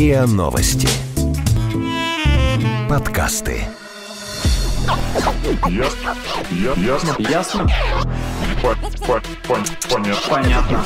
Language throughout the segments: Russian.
РИА Новости. Подкасты. Ясно. Ясно. Ясно. Понятно. Понятно.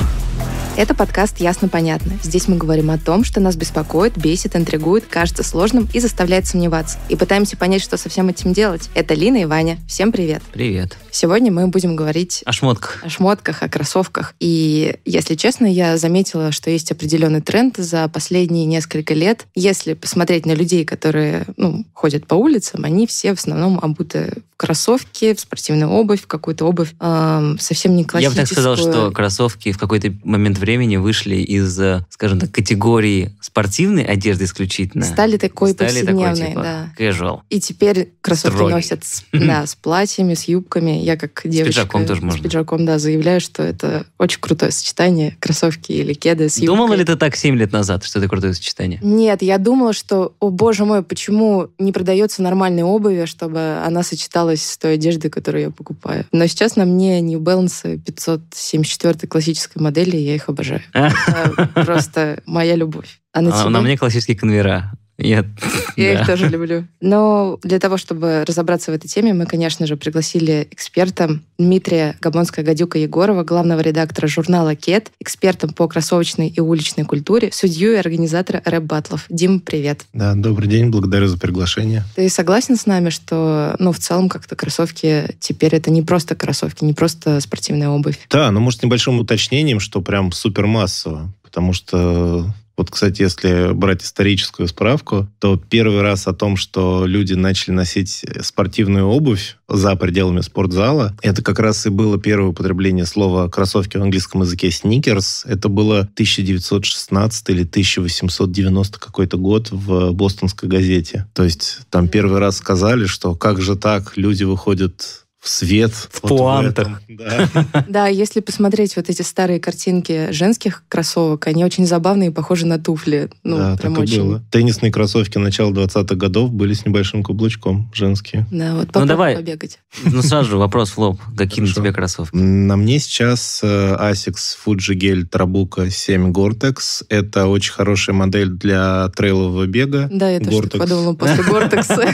Это подкаст «Ясно-понятно». Здесь мы говорим о том, что нас беспокоит, бесит, интригует, кажется сложным и заставляет сомневаться. И пытаемся понять, что со всем этим делать. Это Лина и Ваня. Всем привет. Привет. Сегодня мы будем говорить... О шмотках. О шмотках, о кроссовках. И, если честно, я заметила, что есть определенный тренд за последние несколько лет. Если посмотреть на людей, которые ну, ходят по улицам, они все в основном обуты в кроссовки, в спортивную обувь, в какую-то обувь эм, совсем не классическую. Я бы так сказал, что кроссовки в какой-то момент времени времени вышли из, э, скажем так, категории спортивной одежды исключительно. Стали такой Стали повседневной, такой, типа, да. Casual. И теперь кроссовки Строгий. носят да, с платьями, с юбками. Я как девочка... С пиджаком тоже можно. С пиджаком, да, заявляю, что это очень крутое сочетание кроссовки или кеды с юбкой. Думала ли ты так 7 лет назад, что это крутое сочетание? Нет, я думала, что, о боже мой, почему не продается нормальной обуви, чтобы она сочеталась с той одеждой, которую я покупаю. Но сейчас на мне New Balance 574 классической модели, я их а. обожаю. Просто моя любовь. А на а, тебе? На мне классические конвера. Нет. я их тоже люблю. Но для того, чтобы разобраться в этой теме, мы, конечно же, пригласили эксперта Дмитрия Габонская-Гадюка Егорова, главного редактора журнала «Кет», эксперта по кроссовочной и уличной культуре, судью и организатора рэп-баттлов. Дим, привет. Да, добрый день, благодарю за приглашение. Ты согласен с нами, что, ну, в целом, как-то кроссовки теперь это не просто кроссовки, не просто спортивная обувь? Да, но, ну, может, небольшим уточнением, что прям супермассово, потому что вот, кстати, если брать историческую справку, то первый раз о том, что люди начали носить спортивную обувь за пределами спортзала, это как раз и было первое употребление слова «кроссовки» в английском языке «сникерс». Это было 1916 или 1890 какой-то год в бостонской газете. То есть там первый раз сказали, что как же так, люди выходят в свет. В вот пуантах. да. если посмотреть вот эти старые картинки женских кроссовок, они очень забавные и похожи на туфли. Ну, да, прям очень... было. Теннисные кроссовки начала 20-х годов были с небольшим каблучком, женские. Да, вот ну, давай. побегать. Ну, сразу же вопрос в лоб. Какие Хорошо. на тебе кроссовки? На мне сейчас э, Asics Fuji Gel Trabuca 7 Gore-Tex. Это очень хорошая модель для трейлового бега. Да, я тоже подумала после Gore-Tex.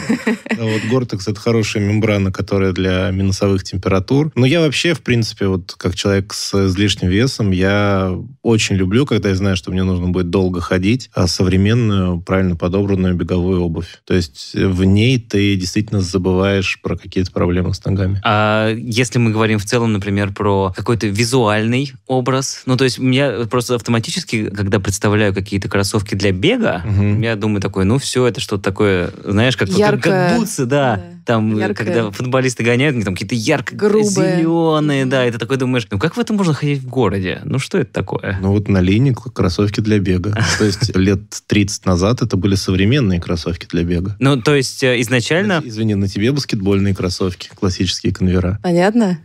Вот Gore-Tex это хорошая мембрана, которая для минусовых температур. Но я вообще, в принципе, вот как человек с излишним весом, я очень люблю, когда я знаю, что мне нужно будет долго ходить, а современную, правильно подобранную беговую обувь. То есть э, в ней ты действительно забываешь про какие-то проблемы с ногами. А если мы говорим в целом, например, про какой-то визуальный образ, ну то есть меня просто автоматически, когда представляю какие-то кроссовки для бега, угу. я думаю такой, ну все, это что-то такое, знаешь, как, Яркое. как, как бутсы, да. да там, э, яркое. когда футболисты гоняют, они там какие-то ярко-зеленые, да, и ты такой думаешь, ну как в этом можно ходить в городе? Ну что это такое? Ну вот на линии кроссовки для бега. То есть лет 30 назад это были современные кроссовки для бега. Ну, то есть э, изначально... Извини, на тебе баскетбольные кроссовки, классические конвера. Понятно.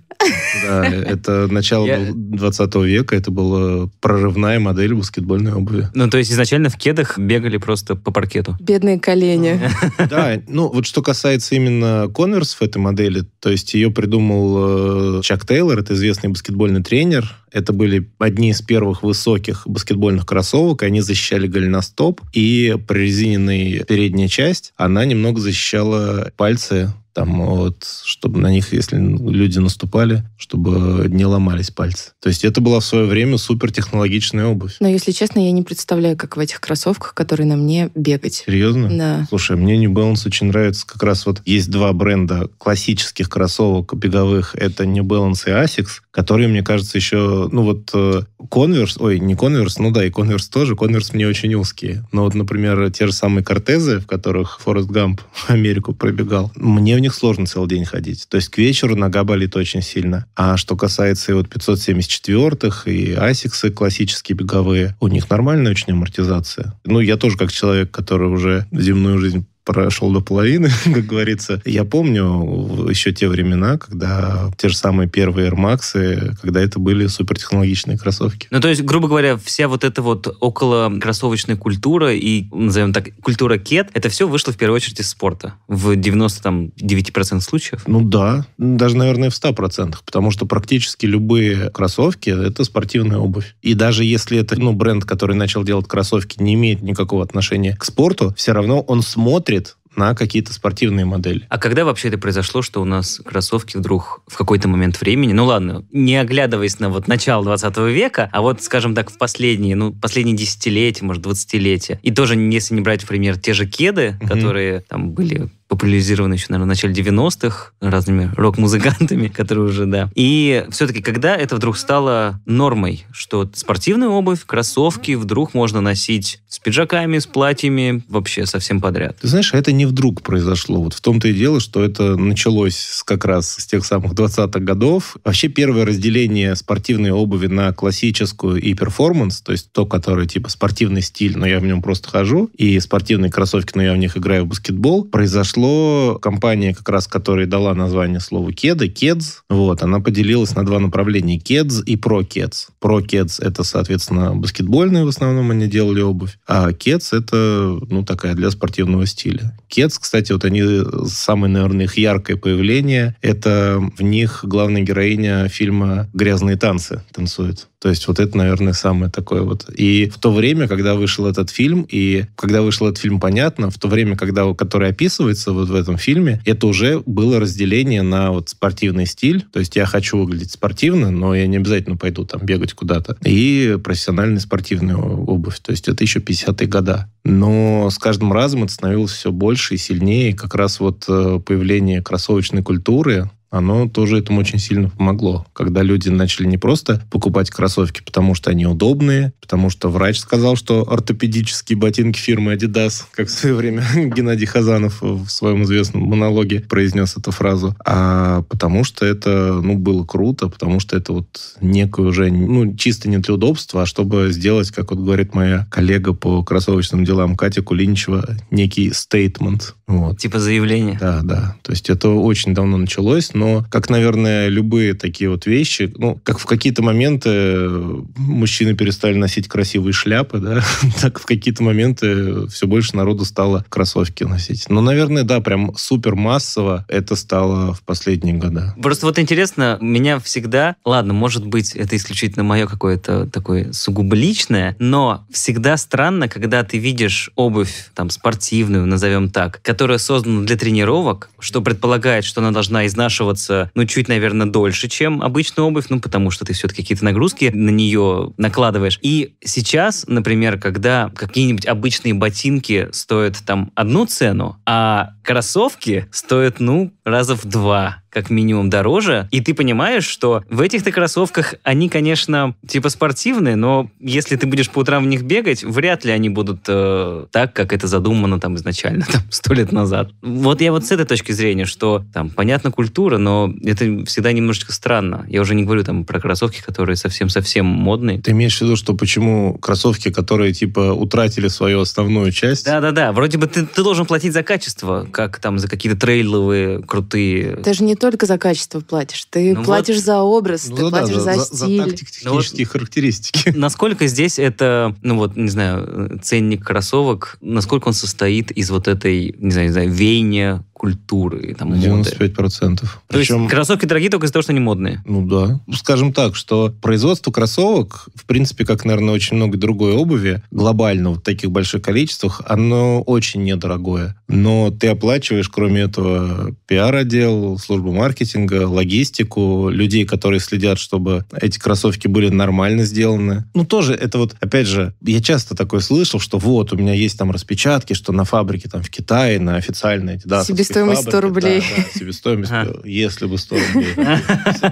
Да, это начало 20 века, это была прорывная модель баскетбольной обуви. Ну, то есть изначально в кедах бегали просто по паркету? Бедные колени. Да, ну вот что касается именно именно конверс в этой модели, то есть ее придумал э, Чак Тейлор, это известный баскетбольный тренер. Это были одни из первых высоких баскетбольных кроссовок, они защищали голеностоп, и прорезиненная передняя часть, она немного защищала пальцы там вот, чтобы на них, если люди наступали, чтобы не ломались пальцы. То есть это была в свое время супер технологичная обувь. Но если честно, я не представляю, как в этих кроссовках, которые на мне, бегать. Серьезно? Да. Слушай, мне New Balance очень нравится. Как раз вот есть два бренда классических кроссовок беговых. Это New Balance и Asics, которые, мне кажется, еще, ну вот э, Converse, ой, не Converse, ну да, и Converse тоже. Converse мне очень узкие. Но вот, например, те же самые Кортезы, в которых Форест Гамп Америку пробегал, мне в них сложно целый день ходить. То есть к вечеру нога болит очень сильно. А что касается и вот 574-х, и асиксы классические беговые, у них нормальная очень амортизация. Ну, я тоже как человек, который уже земную жизнь прошел до половины, как говорится. Я помню еще те времена, когда те же самые первые Air Max, когда это были супертехнологичные кроссовки. Ну, то есть, грубо говоря, вся вот эта вот около кроссовочная культура и, назовем так, культура кет, это все вышло в первую очередь из спорта. В 99% случаев? Ну да, даже, наверное, в 100%, потому что практически любые кроссовки — это спортивная обувь. И даже если это, ну, бренд, который начал делать кроссовки, не имеет никакого отношения к спорту, все равно он смотрит на какие-то спортивные модели. А когда вообще это произошло, что у нас кроссовки вдруг в какой-то момент времени, ну ладно, не оглядываясь на вот начало 20 века, а вот, скажем так, в последние, ну, последние десятилетия, может, двадцатилетия, и тоже, если не брать в пример те же кеды, угу. которые там были популяризирована еще, наверное, в начале 90-х разными рок-музыкантами, которые уже, да. И все-таки, когда это вдруг стало нормой, что спортивная обувь, кроссовки вдруг можно носить с пиджаками, с платьями, вообще совсем подряд. Ты знаешь, а это не вдруг произошло. Вот в том-то и дело, что это началось как раз с тех самых 20-х годов. Вообще первое разделение спортивной обуви на классическую и перформанс, то есть то, которое типа спортивный стиль, но я в нем просто хожу, и спортивные кроссовки, но я в них играю в баскетбол, произошло пришло, компания как раз, которая дала название слову кеды, кедз, вот, она поделилась на два направления, кедз и про кедз. Про кедз это, соответственно, баскетбольные в основном они делали обувь, а кедз это, ну, такая для спортивного стиля. Кедз, кстати, вот они, самое, наверное, их яркое появление, это в них главная героиня фильма «Грязные танцы» танцует. То есть вот это, наверное, самое такое вот. И в то время, когда вышел этот фильм, и когда вышел этот фильм, понятно, в то время, когда, который описывается, кажется, вот в этом фильме, это уже было разделение на вот спортивный стиль. То есть я хочу выглядеть спортивно, но я не обязательно пойду там бегать куда-то. И профессиональная спортивная обувь. То есть это еще 50-е года. Но с каждым разом это становилось все больше и сильнее. как раз вот э, появление кроссовочной культуры, оно тоже этому очень сильно помогло. Когда люди начали не просто покупать кроссовки, потому что они удобные, потому что врач сказал, что ортопедические ботинки фирмы Adidas, как в свое время Геннадий Хазанов в своем известном монологе произнес эту фразу, а потому что это, ну, было круто, потому что это вот некое уже, ну, чисто не для удобства, а чтобы сделать, как вот говорит моя коллега по кроссовочным делам Катя Кулиничева, некий стейтмент. Вот. Типа заявление. Да, да. То есть это очень давно началось, но как, наверное, любые такие вот вещи, ну, как в какие-то моменты э, мужчины перестали носить красивые шляпы, да, так в какие-то моменты все больше народу стало кроссовки носить. Но, наверное, да, прям супер массово это стало в последние годы. Просто вот интересно, меня всегда, ладно, может быть, это исключительно мое какое-то такое сугубо личное, но всегда странно, когда ты видишь обувь там спортивную, назовем так, которая создана для тренировок, что предполагает, что она должна изнашиваться изнашиваться, ну, чуть, наверное, дольше, чем обычная обувь, ну, потому что ты все-таки какие-то нагрузки на нее накладываешь. И сейчас, например, когда какие-нибудь обычные ботинки стоят там одну цену, а кроссовки стоят, ну, раза в два как минимум дороже. И ты понимаешь, что в этих-то кроссовках они, конечно, типа спортивные, но если ты будешь по утрам в них бегать, вряд ли они будут э, так, как это задумано там изначально, там, сто лет назад. Вот я вот с этой точки зрения, что там, понятно, культура, но это всегда немножечко странно. Я уже не говорю там про кроссовки, которые совсем-совсем модные. Ты имеешь в виду, что почему кроссовки, которые типа утратили свою основную часть? Да-да-да, вроде бы ты, ты должен платить за качество, как там за какие-то трейловые крутые. Даже не то, только за качество платишь, ты ну платишь вот, за образ, ну, ты да, платишь за, за стиль. За тактико-технические ну вот, характеристики. Насколько здесь это, ну вот, не знаю, ценник кроссовок, насколько он состоит из вот этой, не знаю, не знаю веяния культуры там 95 процентов. То Причем... есть кроссовки дорогие только из-за того, что они модные? Ну да. Ну, скажем так, что производство кроссовок, в принципе, как, наверное, очень много другой обуви, глобально вот в таких больших количествах, оно очень недорогое. Но ты оплачиваешь, кроме этого, пиар-отдел, службу маркетинга, логистику, людей, которые следят, чтобы эти кроссовки были нормально сделаны. Ну тоже это вот, опять же, я часто такое слышал, что вот, у меня есть там распечатки, что на фабрике там в Китае, на официальные эти Adidas себестоимость 100 рублей. Да, да, себестоимость, ага. если бы 100 рублей.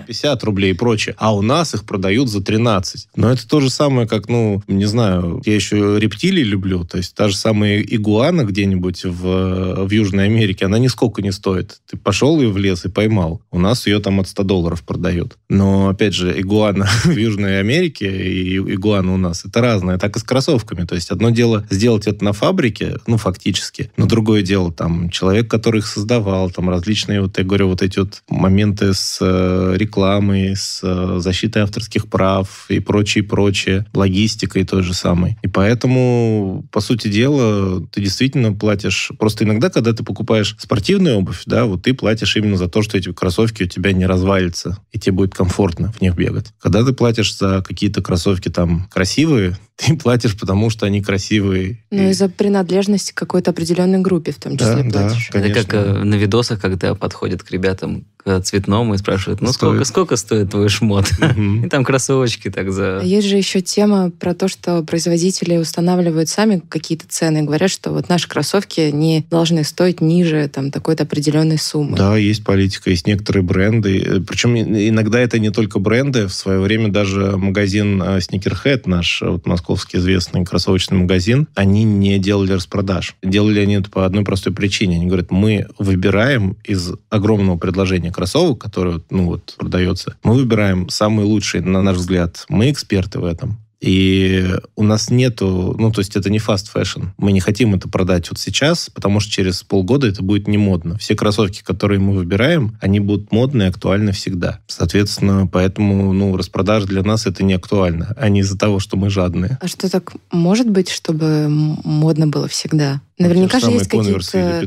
50 рублей и прочее. А у нас их продают за 13. Но это то же самое, как, ну, не знаю, я еще рептилии люблю. То есть та же самая игуана где-нибудь в, в Южной Америке, она нисколько не стоит. Ты пошел ее в лес и поймал. У нас ее там от 100 долларов продают. Но, опять же, игуана в Южной Америке и игуана у нас, это разное. Так и с кроссовками. То есть одно дело сделать это на фабрике, ну, фактически. Но другое дело, там, человек, который их создавал, там различные, вот я говорю, вот эти вот моменты с э, рекламой, с э, защитой авторских прав и прочее, прочее, логистикой той же самой. И поэтому, по сути дела, ты действительно платишь, просто иногда, когда ты покупаешь спортивную обувь, да, вот ты платишь именно за то, что эти кроссовки у тебя не развалятся, и тебе будет комфортно в них бегать. Когда ты платишь за какие-то кроссовки там красивые, ты платишь, потому что они красивые. Ну, и... из-за принадлежности к какой-то определенной группе в том числе да, платишь. Да, Это как э, на видосах, когда подходят к ребятам к э, цветному и спрашивают, ну, стоит. сколько, сколько стоит твой шмот? Угу. И там кроссовочки так за... А есть же еще тема про то, что производители устанавливают сами какие-то цены, говорят, что вот наши кроссовки не должны стоить ниже там такой-то определенной суммы. Да, есть политика, есть некоторые бренды. Э, Причем иногда это не только бренды. В свое время даже магазин э, Sneakerhead наш, вот у московский известный кроссовочный магазин, они не делали распродаж. Делали они это по одной простой причине. Они говорят, мы выбираем из огромного предложения кроссовок, которое ну, вот, продается, мы выбираем самые лучшие, на наш взгляд. Мы эксперты в этом. И у нас нету, ну, то есть это не fast fashion. Мы не хотим это продать вот сейчас, потому что через полгода это будет не модно. Все кроссовки, которые мы выбираем, они будут модные, актуальны всегда. Соответственно, поэтому, ну, распродаж для нас это не актуально, а не из-за того, что мы жадные. А что так может быть, чтобы модно было всегда? Наверняка же есть какие-то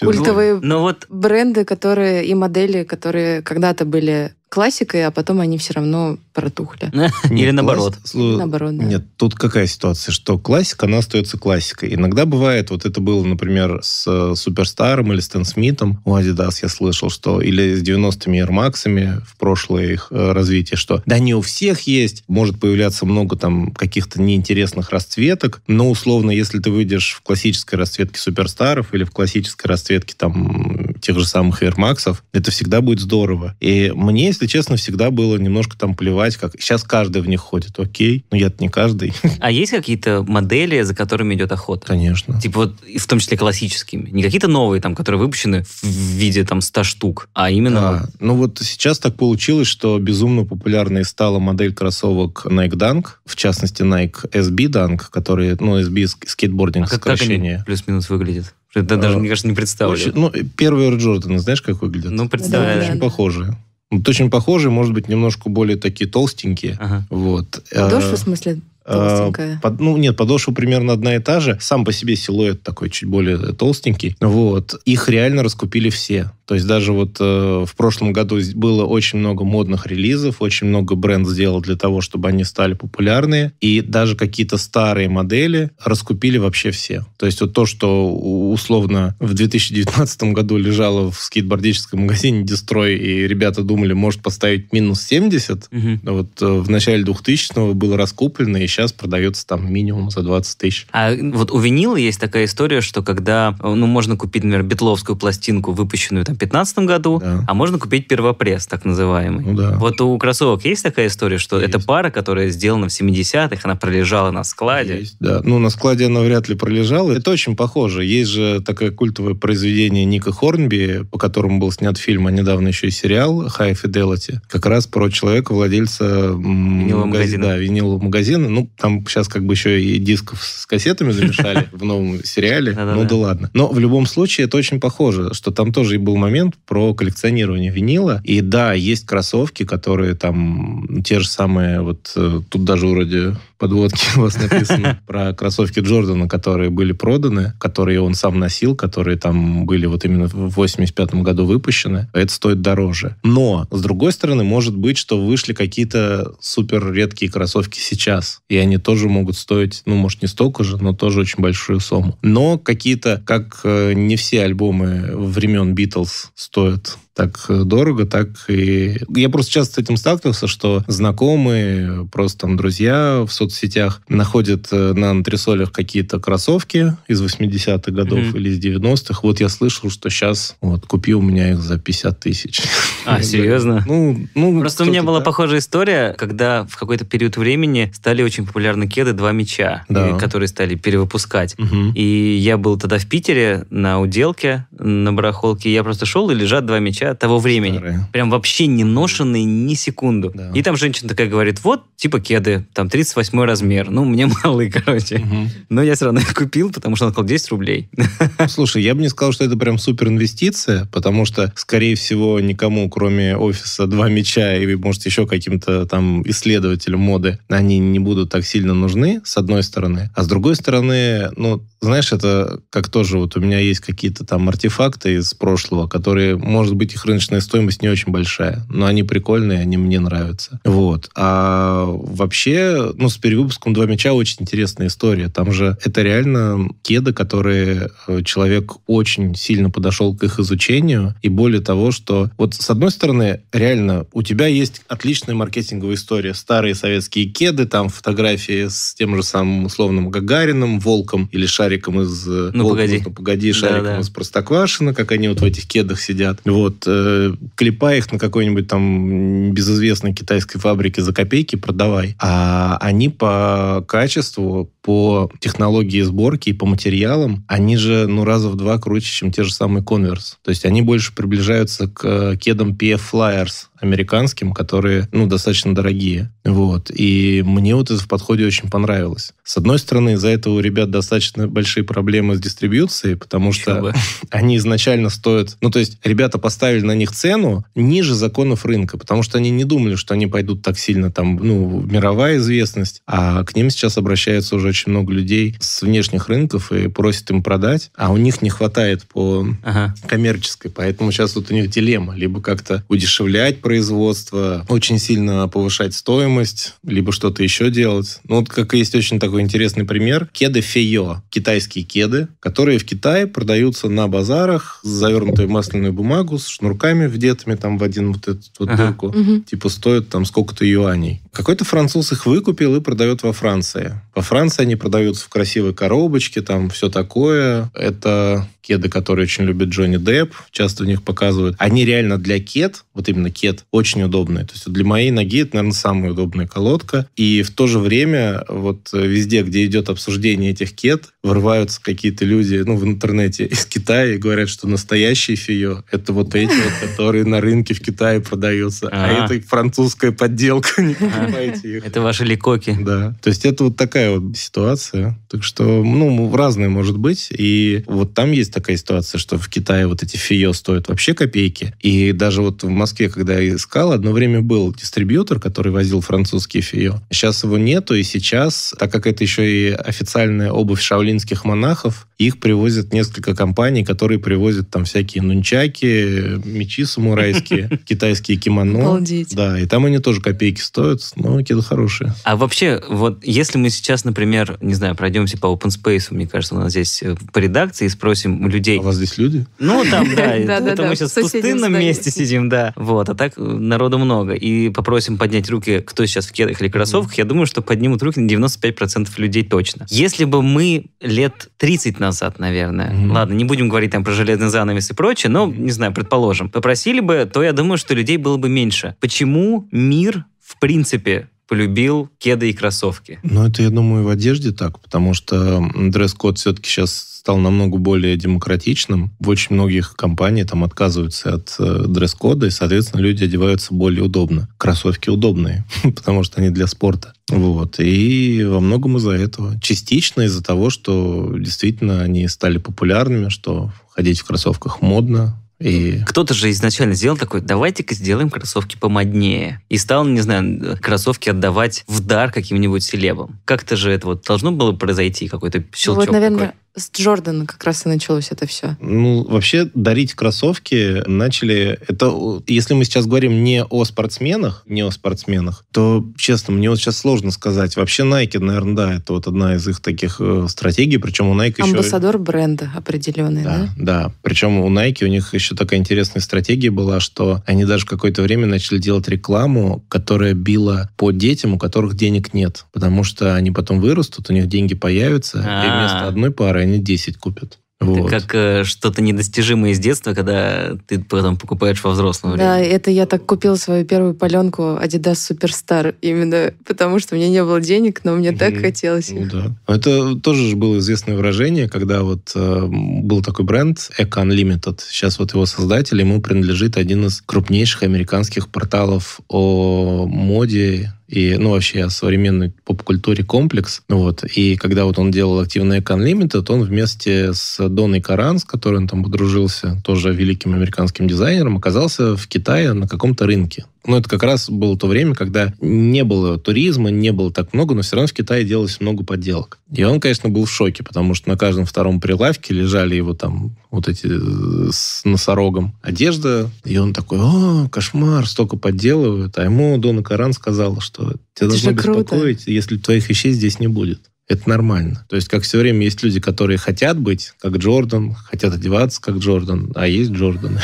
культовые ну, ну, вот... бренды, которые и модели, которые когда-то были классикой, а потом они все равно протухли. Или наоборот. Наоборот, Нет, тут какая ситуация, что классика, она остается классикой. Иногда бывает, вот это было, например, с э, Суперстаром или Стэн Смитом у Adidas, я слышал, что или с 90-ми Air Max'ами в прошлое их э, развитие, что да не у всех есть, может появляться много там каких-то неинтересных расцветок, но условно, если ты выйдешь в классической расцветке Суперстаров или в классической расцветке там тех же самых Air Max'ов, это всегда будет здорово. И мне, если честно, всегда было немножко там плевать, как сейчас каждый в них ходит, окей, но я-то не каждый. А есть какие-то модели, за которыми идет охота? Конечно. Типа вот, в том числе классическими. Не какие-то новые там, которые выпущены в виде там 100 штук, а именно... Да. Ну вот сейчас так получилось, что безумно популярной стала модель кроссовок Nike Dunk, в частности Nike SB Dunk, который, ну, SB скейтбординг, а как, сокращение. Как плюс-минус выглядит? Это даже, а, мне кажется, не представлю. Очень, ну, первый Air Jordan, знаешь, как выглядит? Ну, представляю. очень похожие. Вот очень похожие, может быть, немножко более такие толстенькие. Ага. Вот. Подошва, э, в смысле, э, толстенькая? Под, ну, нет, подошва примерно одна и та же. Сам по себе силуэт такой чуть более толстенький. Вот. Их реально раскупили все. То есть даже вот э, в прошлом году было очень много модных релизов, очень много бренд сделал для того, чтобы они стали популярные, и даже какие-то старые модели раскупили вообще все. То есть вот то, что условно в 2019 году лежало в скейтбордическом магазине Destroy, и ребята думали, может поставить минус 70, угу. вот э, в начале 2000-го было раскуплено, и сейчас продается там минимум за 20 тысяч. А вот у винила есть такая история, что когда, э, ну, можно купить, например, битловскую пластинку, выпущенную там 2015 году, да. а можно купить первопресс, так называемый. Ну, да. Вот у кроссовок есть такая история, что есть. это пара, которая сделана в 70-х, она пролежала на складе? Есть, да. Ну, на складе она вряд ли пролежала. Это очень похоже. Есть же такое культовое произведение Ника Хорнби, по которому был снят фильм, а недавно еще и сериал «High Fidelity», как раз про человека, владельца винилового магазина. Да, винилового магазина. Ну, там сейчас как бы еще и дисков с кассетами замешали в новом сериале. Ну да ладно. Но в любом случае это очень похоже, что там тоже и был момент, момент про коллекционирование винила. И да, есть кроссовки, которые там те же самые, вот э, тут даже вроде подводки у вас написано про кроссовки Джордана, которые были проданы, которые он сам носил, которые там были вот именно в 85 году выпущены. Это стоит дороже. Но, с другой стороны, может быть, что вышли какие-то супер редкие кроссовки сейчас, и они тоже могут стоить, ну, может, не столько же, но тоже очень большую сумму. Но какие-то, как э, не все альбомы времен Битлз стоит так э, дорого, так и... Я просто часто с этим сталкивался, что знакомые, просто там друзья в соцсетях находят э, на антресолях какие-то кроссовки из 80-х годов mm-hmm. или из 90-х. Вот я слышал, что сейчас вот купи у меня их за 50 тысяч. А, серьезно? Ну, ну, ну, Просто у меня была похожая история, когда в какой-то период времени стали очень популярны кеды «Два мяча», э, которые стали перевыпускать. И я был тогда в Питере на уделке, на барахолке. Я просто шел и лежат «Два мяча» того времени. Старые. Прям вообще не ношенные ни секунду. Да. И там женщина такая говорит, вот, типа кеды, там 38 размер. Ну, мне малые короче. Угу. Но я все равно их купил, потому что он сказал 10 рублей. Слушай, я бы не сказал, что это прям супер инвестиция, потому что, скорее всего, никому, кроме офиса «Два меча» и, может, еще каким-то там исследователям моды, они не будут так сильно нужны, с одной стороны. А с другой стороны, ну, знаешь, это как тоже вот у меня есть какие-то там артефакты из прошлого, которые, может быть, их их рыночная стоимость не очень большая, но они прикольные, они мне нравятся. Вот. А вообще, ну, с перевыпуском «Два мяча» очень интересная история. Там же это реально кеды, которые э, человек очень сильно подошел к их изучению, и более того, что вот с одной стороны, реально, у тебя есть отличная маркетинговая история. Старые советские кеды, там фотографии с тем же самым условным Гагарином, Волком или Шариком из... Э, ну, Волком, погоди. Ну, погоди, Шариком да, да. из Простоквашина, как они вот в этих кедах сидят. Вот вот э, клепай их на какой-нибудь там безызвестной китайской фабрике за копейки, продавай. А они по качеству, по технологии сборки и по материалам, они же, ну, раза в два круче, чем те же самые Converse. То есть они больше приближаются к э, кедам PF Flyers, американским, которые, ну, достаточно дорогие. Вот. И мне вот это в подходе очень понравилось. С одной стороны, из-за этого у ребят достаточно большие проблемы с дистрибьюцией, потому Еще что бы. они изначально стоят... Ну, то есть ребята поставили на них цену ниже законов рынка, потому что они не думали, что они пойдут так сильно там, ну, мировая известность, а к ним сейчас обращается уже очень много людей с внешних рынков и просят им продать, а у них не хватает по ага. коммерческой, поэтому сейчас вот у них дилемма, либо как-то удешевлять производства, очень сильно повышать стоимость, либо что-то еще делать. Ну, вот как есть очень такой интересный пример. Кеды Фейо, китайские кеды, которые в Китае продаются на базарах с завернутой масляную бумагу, с шнурками вдетыми там в один вот эту вот ага. дырку. Угу. Типа стоят там сколько-то юаней. Какой-то француз их выкупил и продает во Франции. Во Франции они продаются в красивой коробочке, там все такое. Это кеды, которые очень любит Джонни Депп, часто в них показывают. Они реально для кед, вот именно кед, очень удобные. То есть для моей ноги это, наверное, самая удобная колодка. И в то же время вот везде, где идет обсуждение этих кед, вырываются какие-то люди, ну, в интернете из Китая и говорят, что настоящие фио — это вот эти вот, которые на рынке в Китае продаются, а, а. это французская подделка, а снимаете их. Это ваши ликоки. Да. То есть это вот такая вот ситуация. Так что, ну, разное может быть. И вот там есть такая ситуация, что в Китае вот эти фио стоят вообще копейки. И даже вот в Москве, когда я искал, одно время был дистрибьютор, который возил французские фио. Сейчас его нету, и сейчас, так как это еще и официальная обувь шаолинских монахов, их привозят несколько компаний, которые привозят там всякие нунчаки, мечи самурайские, китайские кимоно. Обалдеть. Да, и там они тоже копейки стоят. Yes, ну, какие-то хорошие. А вообще, вот если мы сейчас, например, не знаю, пройдемся по open space, мне кажется, у нас здесь э, по редакции спросим людей. А у вас здесь люди? Ну, там, да. Это мы сейчас в пустынном месте сидим, да. Вот, а так э, народу много. И попросим поднять руки, кто сейчас в кедах или кроссовках. Я думаю, что поднимут руки на 95% людей точно. Если бы мы лет 30 назад, наверное, ладно, не будем говорить там про железный занавес и прочее, но, не знаю, предположим, попросили бы, то я думаю, что людей было бы меньше. Почему мир в принципе полюбил кеды и кроссовки? Ну, это, я думаю, в одежде так, потому что дресс-код все-таки сейчас стал намного более демократичным. В очень многих компаниях там отказываются от э, дресс-кода, и, соответственно, люди одеваются более удобно. Кроссовки удобные, потому что они для спорта. Вот. И во многом из-за этого. Частично из-за того, что действительно они стали популярными, что ходить в кроссовках модно, и... Ну, кто-то же изначально сделал такой, давайте-ка сделаем кроссовки помоднее. И стал, не знаю, кроссовки отдавать в дар каким-нибудь селебам. Как-то же это вот должно было произойти, какой-то ну, щелчок вот, наверное, такой с Джордана как раз и началось это все. Ну, вообще, дарить кроссовки начали... Это, если мы сейчас говорим не о спортсменах, не о спортсменах, то, честно, мне вот сейчас сложно сказать. Вообще, Nike, наверное, да, это вот одна из их таких э, стратегий, причем у Nike Амбассадор еще... Амбассадор бренда определенный, да? Да, да. Причем у Nike у них еще такая интересная стратегия была, что они даже какое-то время начали делать рекламу, которая била по детям, у которых денег нет. Потому что они потом вырастут, у них деньги появятся, А-а-а. и а. вместо одной пары они 10 купят. Это как э, что-то недостижимое из детства, когда ты потом покупаешь во взрослом да, времени. это я так купила свою первую паленку Adidas Superstar, именно потому что мне не было денег, но мне mm-hmm. так хотелось. Ну, да. Это тоже было известное выражение, когда вот э, был такой бренд Eco Unlimited. Сейчас вот его создатель, ему принадлежит один из крупнейших американских порталов о моде и, ну, вообще о современной поп-культуре комплекс. Ну, вот. И когда вот он делал активный Econ то он вместе с Доной Каран, с которой он там подружился, тоже великим американским дизайнером, оказался в Китае на каком-то рынке. Но это как раз было то время, когда не было туризма, не было так много, но все равно в Китае делалось много подделок. И он, конечно, был в шоке, потому что на каждом втором прилавке лежали его там вот эти э, с носорогом одежда. И он такой, о, кошмар, столько подделывают. А ему Дона Каран сказала, что тебя это должно беспокоить, круто. если твоих вещей здесь не будет это нормально. То есть, как все время есть люди, которые хотят быть как Джордан, хотят одеваться как Джордан, а есть Джорданы.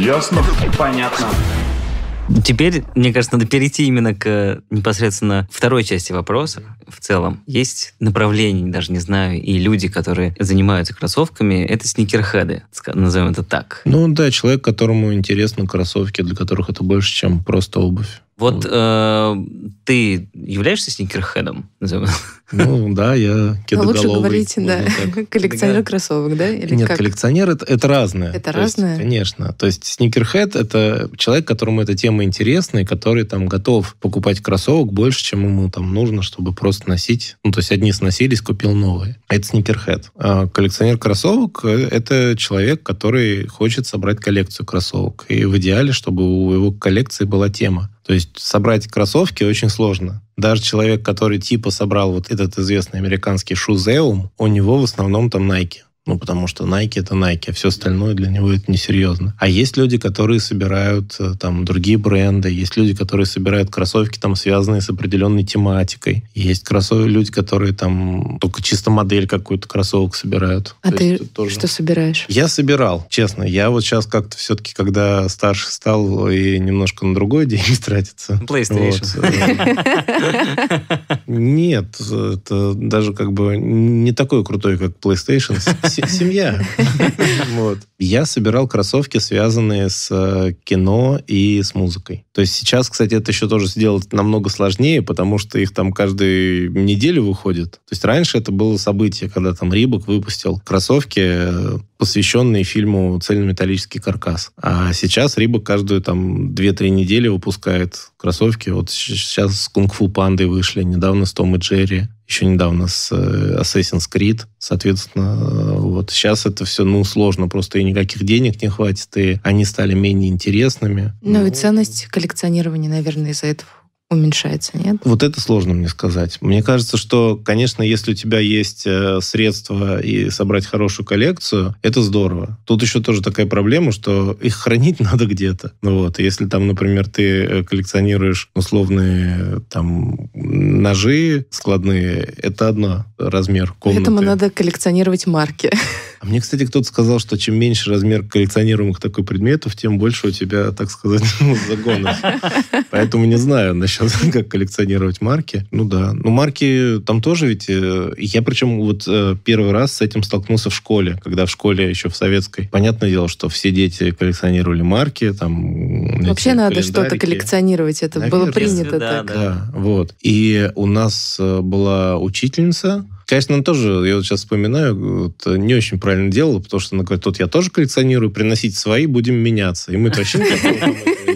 Ясно? Понятно. Теперь, мне кажется, надо перейти именно к э, непосредственно второй части вопроса в целом. Есть направление, даже не знаю, и люди, которые занимаются кроссовками, это сникерхеды, назовем это так. Ну да, человек, которому интересны кроссовки, для которых это больше, чем просто обувь. Вот э, ты являешься сникерхедом, назовем ну да, я кедоголовый. Ну, лучше говорите, да, коллекционер кроссовок, да? Или Нет, как? коллекционер это, это разное. Это то разное? Есть, конечно. То есть сникерхед это человек, которому эта тема интересна и который там готов покупать кроссовок больше, чем ему там нужно, чтобы просто носить. Ну то есть одни сносились, купил новые. Это сникерхед. А коллекционер кроссовок это человек, который хочет собрать коллекцию кроссовок. И в идеале, чтобы у его коллекции была тема. То есть собрать кроссовки очень сложно. Даже человек, который типа собрал вот этот известный американский шузеум, у него в основном там Nike. Ну, потому что Nike это Nike, а все остальное для него это несерьезно. А есть люди, которые собирают э, там другие бренды, есть люди, которые собирают кроссовки, там, связанные с определенной тематикой. Есть кроссовки, люди, которые там только чисто модель какую-то кроссовок собирают. А То ты есть, тоже... что собираешь? Я собирал, честно. Я вот сейчас как-то все-таки, когда старше стал и немножко на другой день тратится. PlayStation. Э. Нет, это даже как бы не такой крутой, как PlayStation Семья. Вот. Я собирал кроссовки, связанные с э, кино и с музыкой. То есть сейчас, кстати, это еще тоже сделать намного сложнее, потому что их там каждую неделю выходит. То есть раньше это было событие, когда там Рибок выпустил кроссовки э, посвященный фильму «Цельнометаллический каркас». А сейчас Рибок каждую там 2-3 недели выпускает кроссовки. Вот сейчас с «Кунг-фу пандой» вышли, недавно с «Том и Джерри», еще недавно с э, Assassin's Creed, соответственно, э, вот сейчас это все, ну, сложно, просто и никаких денег не хватит, и они стали менее интересными. Ну, ну и ценность коллекционирования, наверное, из-за этого уменьшается, нет? Вот это сложно мне сказать. Мне кажется, что, конечно, если у тебя есть э, средства и собрать хорошую коллекцию, это здорово. Тут еще тоже такая проблема, что их хранить надо где-то. Ну вот, если там, например, ты э, коллекционируешь условные там ножи складные, это одно размер комнаты. Поэтому надо коллекционировать марки. А мне, кстати, кто-то сказал, что чем меньше размер коллекционируемых такой предметов, тем больше у тебя, так сказать, загонов. Поэтому не знаю насчет сейчас, как коллекционировать марки. Ну да. Ну марки там тоже ведь... Э, я причем вот э, первый раз с этим столкнулся в школе, когда в школе еще в советской. Понятное дело, что все дети коллекционировали марки, там... Вообще надо что-то коллекционировать, это Наверное, было принято да, так. Да, вот. И у нас э, была учительница, Конечно, она тоже, я вот сейчас вспоминаю, вот, не очень правильно делала, потому что она говорит, тут я тоже коллекционирую, приносить свои, будем меняться. И мы точно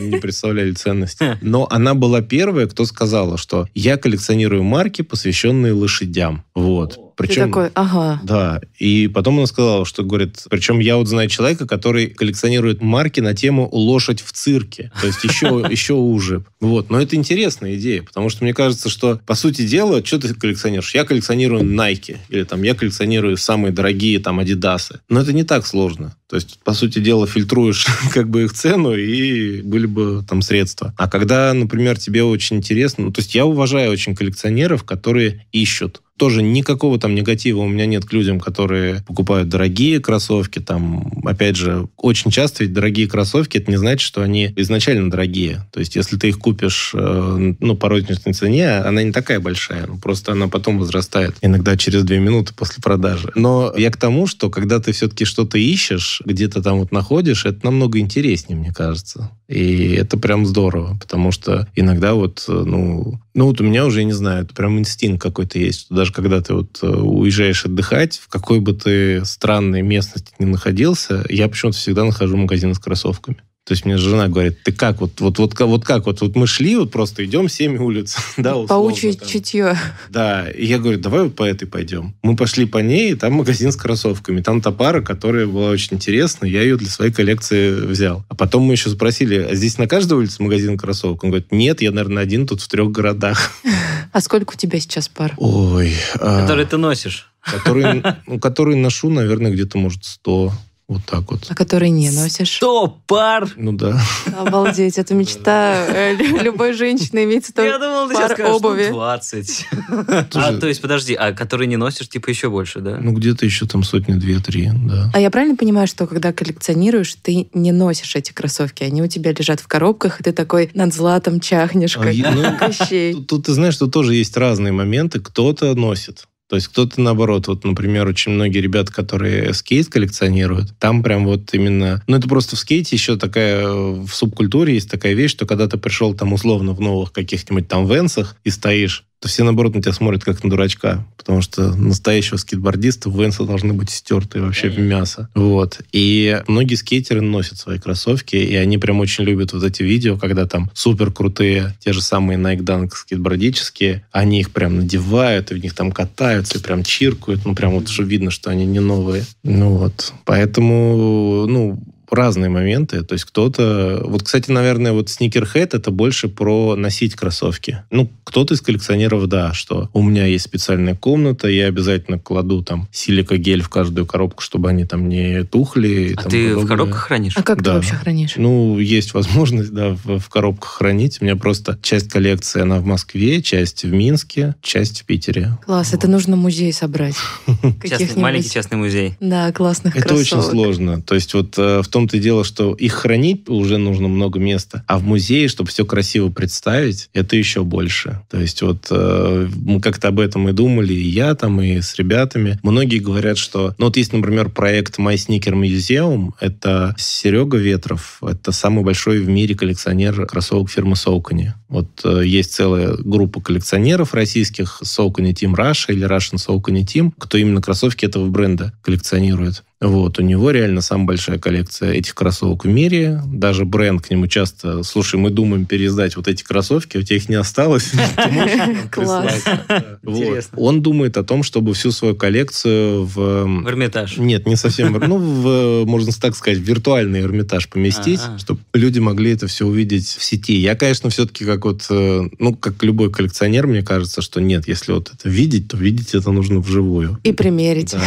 не представляли ценности. Но она была первая, кто сказала, что я коллекционирую марки, посвященные лошадям. Вот. Причем, Ты такой, ага. Да. И потом она сказала, что, говорит, причем я вот знаю человека, который коллекционирует марки на тему «лошадь в цирке». То есть еще, еще уже. Вот. Но это интересная идея, потому что мне кажется, что, по сути дела, что ты коллекционируешь? Я коллекционирую Nike, или там я коллекционирую самые дорогие там адидасы Но это не так сложно. То есть, по сути дела, фильтруешь как бы их цену, и были бы там средства. А когда, например, тебе очень интересно... Ну, то есть я уважаю очень коллекционеров, которые ищут тоже никакого там негатива у меня нет к людям, которые покупают дорогие кроссовки. Там, опять же, очень часто ведь дорогие кроссовки, это не значит, что они изначально дорогие. То есть, если ты их купишь, э, ну, по розничной цене, она не такая большая. Ну, просто она потом возрастает. Иногда через две минуты после продажи. Но я к тому, что когда ты все-таки что-то ищешь, где-то там вот находишь, это намного интереснее, мне кажется. И это прям здорово, потому что иногда вот, э, ну, ну вот у меня уже, я не знаю, это прям инстинкт какой-то есть. Даже когда ты вот э, уезжаешь отдыхать, в какой бы ты странной местности ни находился, я почему-то всегда нахожу магазин с кроссовками. То есть мне жена говорит, ты как, вот, вот, вот, вот как, вот, вот мы шли, вот просто идем 7 улиц. да, поучить чутье. Да, и я говорю, давай вот по этой пойдем. Мы пошли по ней, и там магазин с кроссовками. Там та пара, которая была очень интересна, я ее для своей коллекции взял. А потом мы еще спросили, а здесь на каждой улице магазин кроссовок? Он говорит, нет, я, наверное, один тут в трех городах. А сколько у тебя сейчас пар? Ой. А которые а... ты носишь? Которые, ну, которые ношу, наверное, где-то, может, 100. Вот так вот. А которые не носишь? Сто пар! Ну да. Обалдеть, это мечта э, любой женщины иметь сто Я думал, ты сейчас ну, обуви. 20. А, то есть, подожди, а которые не носишь, типа еще больше, да? Ну где-то еще там сотни, две-три, да. А я правильно понимаю, что когда коллекционируешь, ты не носишь эти кроссовки, они у тебя лежат в коробках, и ты такой над златом чахнешь, а как ну, Кощей. Тут, ты знаешь, что тоже есть разные моменты. Кто-то носит, то есть кто-то наоборот, вот, например, очень многие ребят, которые скейт коллекционируют, там прям вот именно... Ну, это просто в скейте еще такая... В субкультуре есть такая вещь, что когда ты пришел там условно в новых каких-нибудь там венсах и стоишь, то все, наоборот, на тебя смотрят как на дурачка, потому что настоящего скейтбордиста венсы должны быть стерты вообще в мясо. Вот. И многие скейтеры носят свои кроссовки, и они прям очень любят вот эти видео, когда там супер крутые, те же самые Nike Dunk скейтбордические, они их прям надевают, и в них там катаются, и прям чиркают, ну прям вот уже видно, что они не новые. Ну вот. Поэтому, ну, разные моменты. То есть кто-то... Вот, кстати, наверное, вот сникерхед — это больше про носить кроссовки. Ну, кто-то из коллекционеров, да, что у меня есть специальная комната, я обязательно кладу там силикогель в каждую коробку, чтобы они там не тухли. А там, ты подобное. в коробках хранишь? А как да. ты вообще хранишь? Ну, есть возможность, да, в, в коробках хранить. У меня просто часть коллекции, она в Москве, часть в Минске, часть в Питере. Класс, вот. это нужно музей собрать. Маленький частный музей. Да, классных Это очень сложно. То есть вот э, в том том-то и дело, что их хранить уже нужно много места, а в музее, чтобы все красиво представить, это еще больше. То есть вот э, мы как-то об этом и думали, и я там, и с ребятами. Многие говорят, что... Ну вот есть, например, проект My Sneaker Museum. Это Серега Ветров. Это самый большой в мире коллекционер кроссовок фирмы Соукани. Вот э, есть целая группа коллекционеров российских Saucony Team Russia или Russian Saucony Team, кто именно кроссовки этого бренда коллекционирует. Вот, у него реально самая большая коллекция этих кроссовок в мире. Даже бренд к нему часто, слушай, мы думаем переиздать вот эти кроссовки, у тебя их не осталось. Класс. Он думает о том, чтобы всю свою коллекцию в... Эм, в Эрмитаж. Нет, не совсем. Ну, в, э, можно так сказать, виртуальный Эрмитаж поместить, чтобы люди могли это все увидеть в сети. Я, конечно, все-таки как вот, э, ну, как любой коллекционер, мне кажется, что нет, если вот это видеть, то видеть это нужно вживую. И примерить. Да.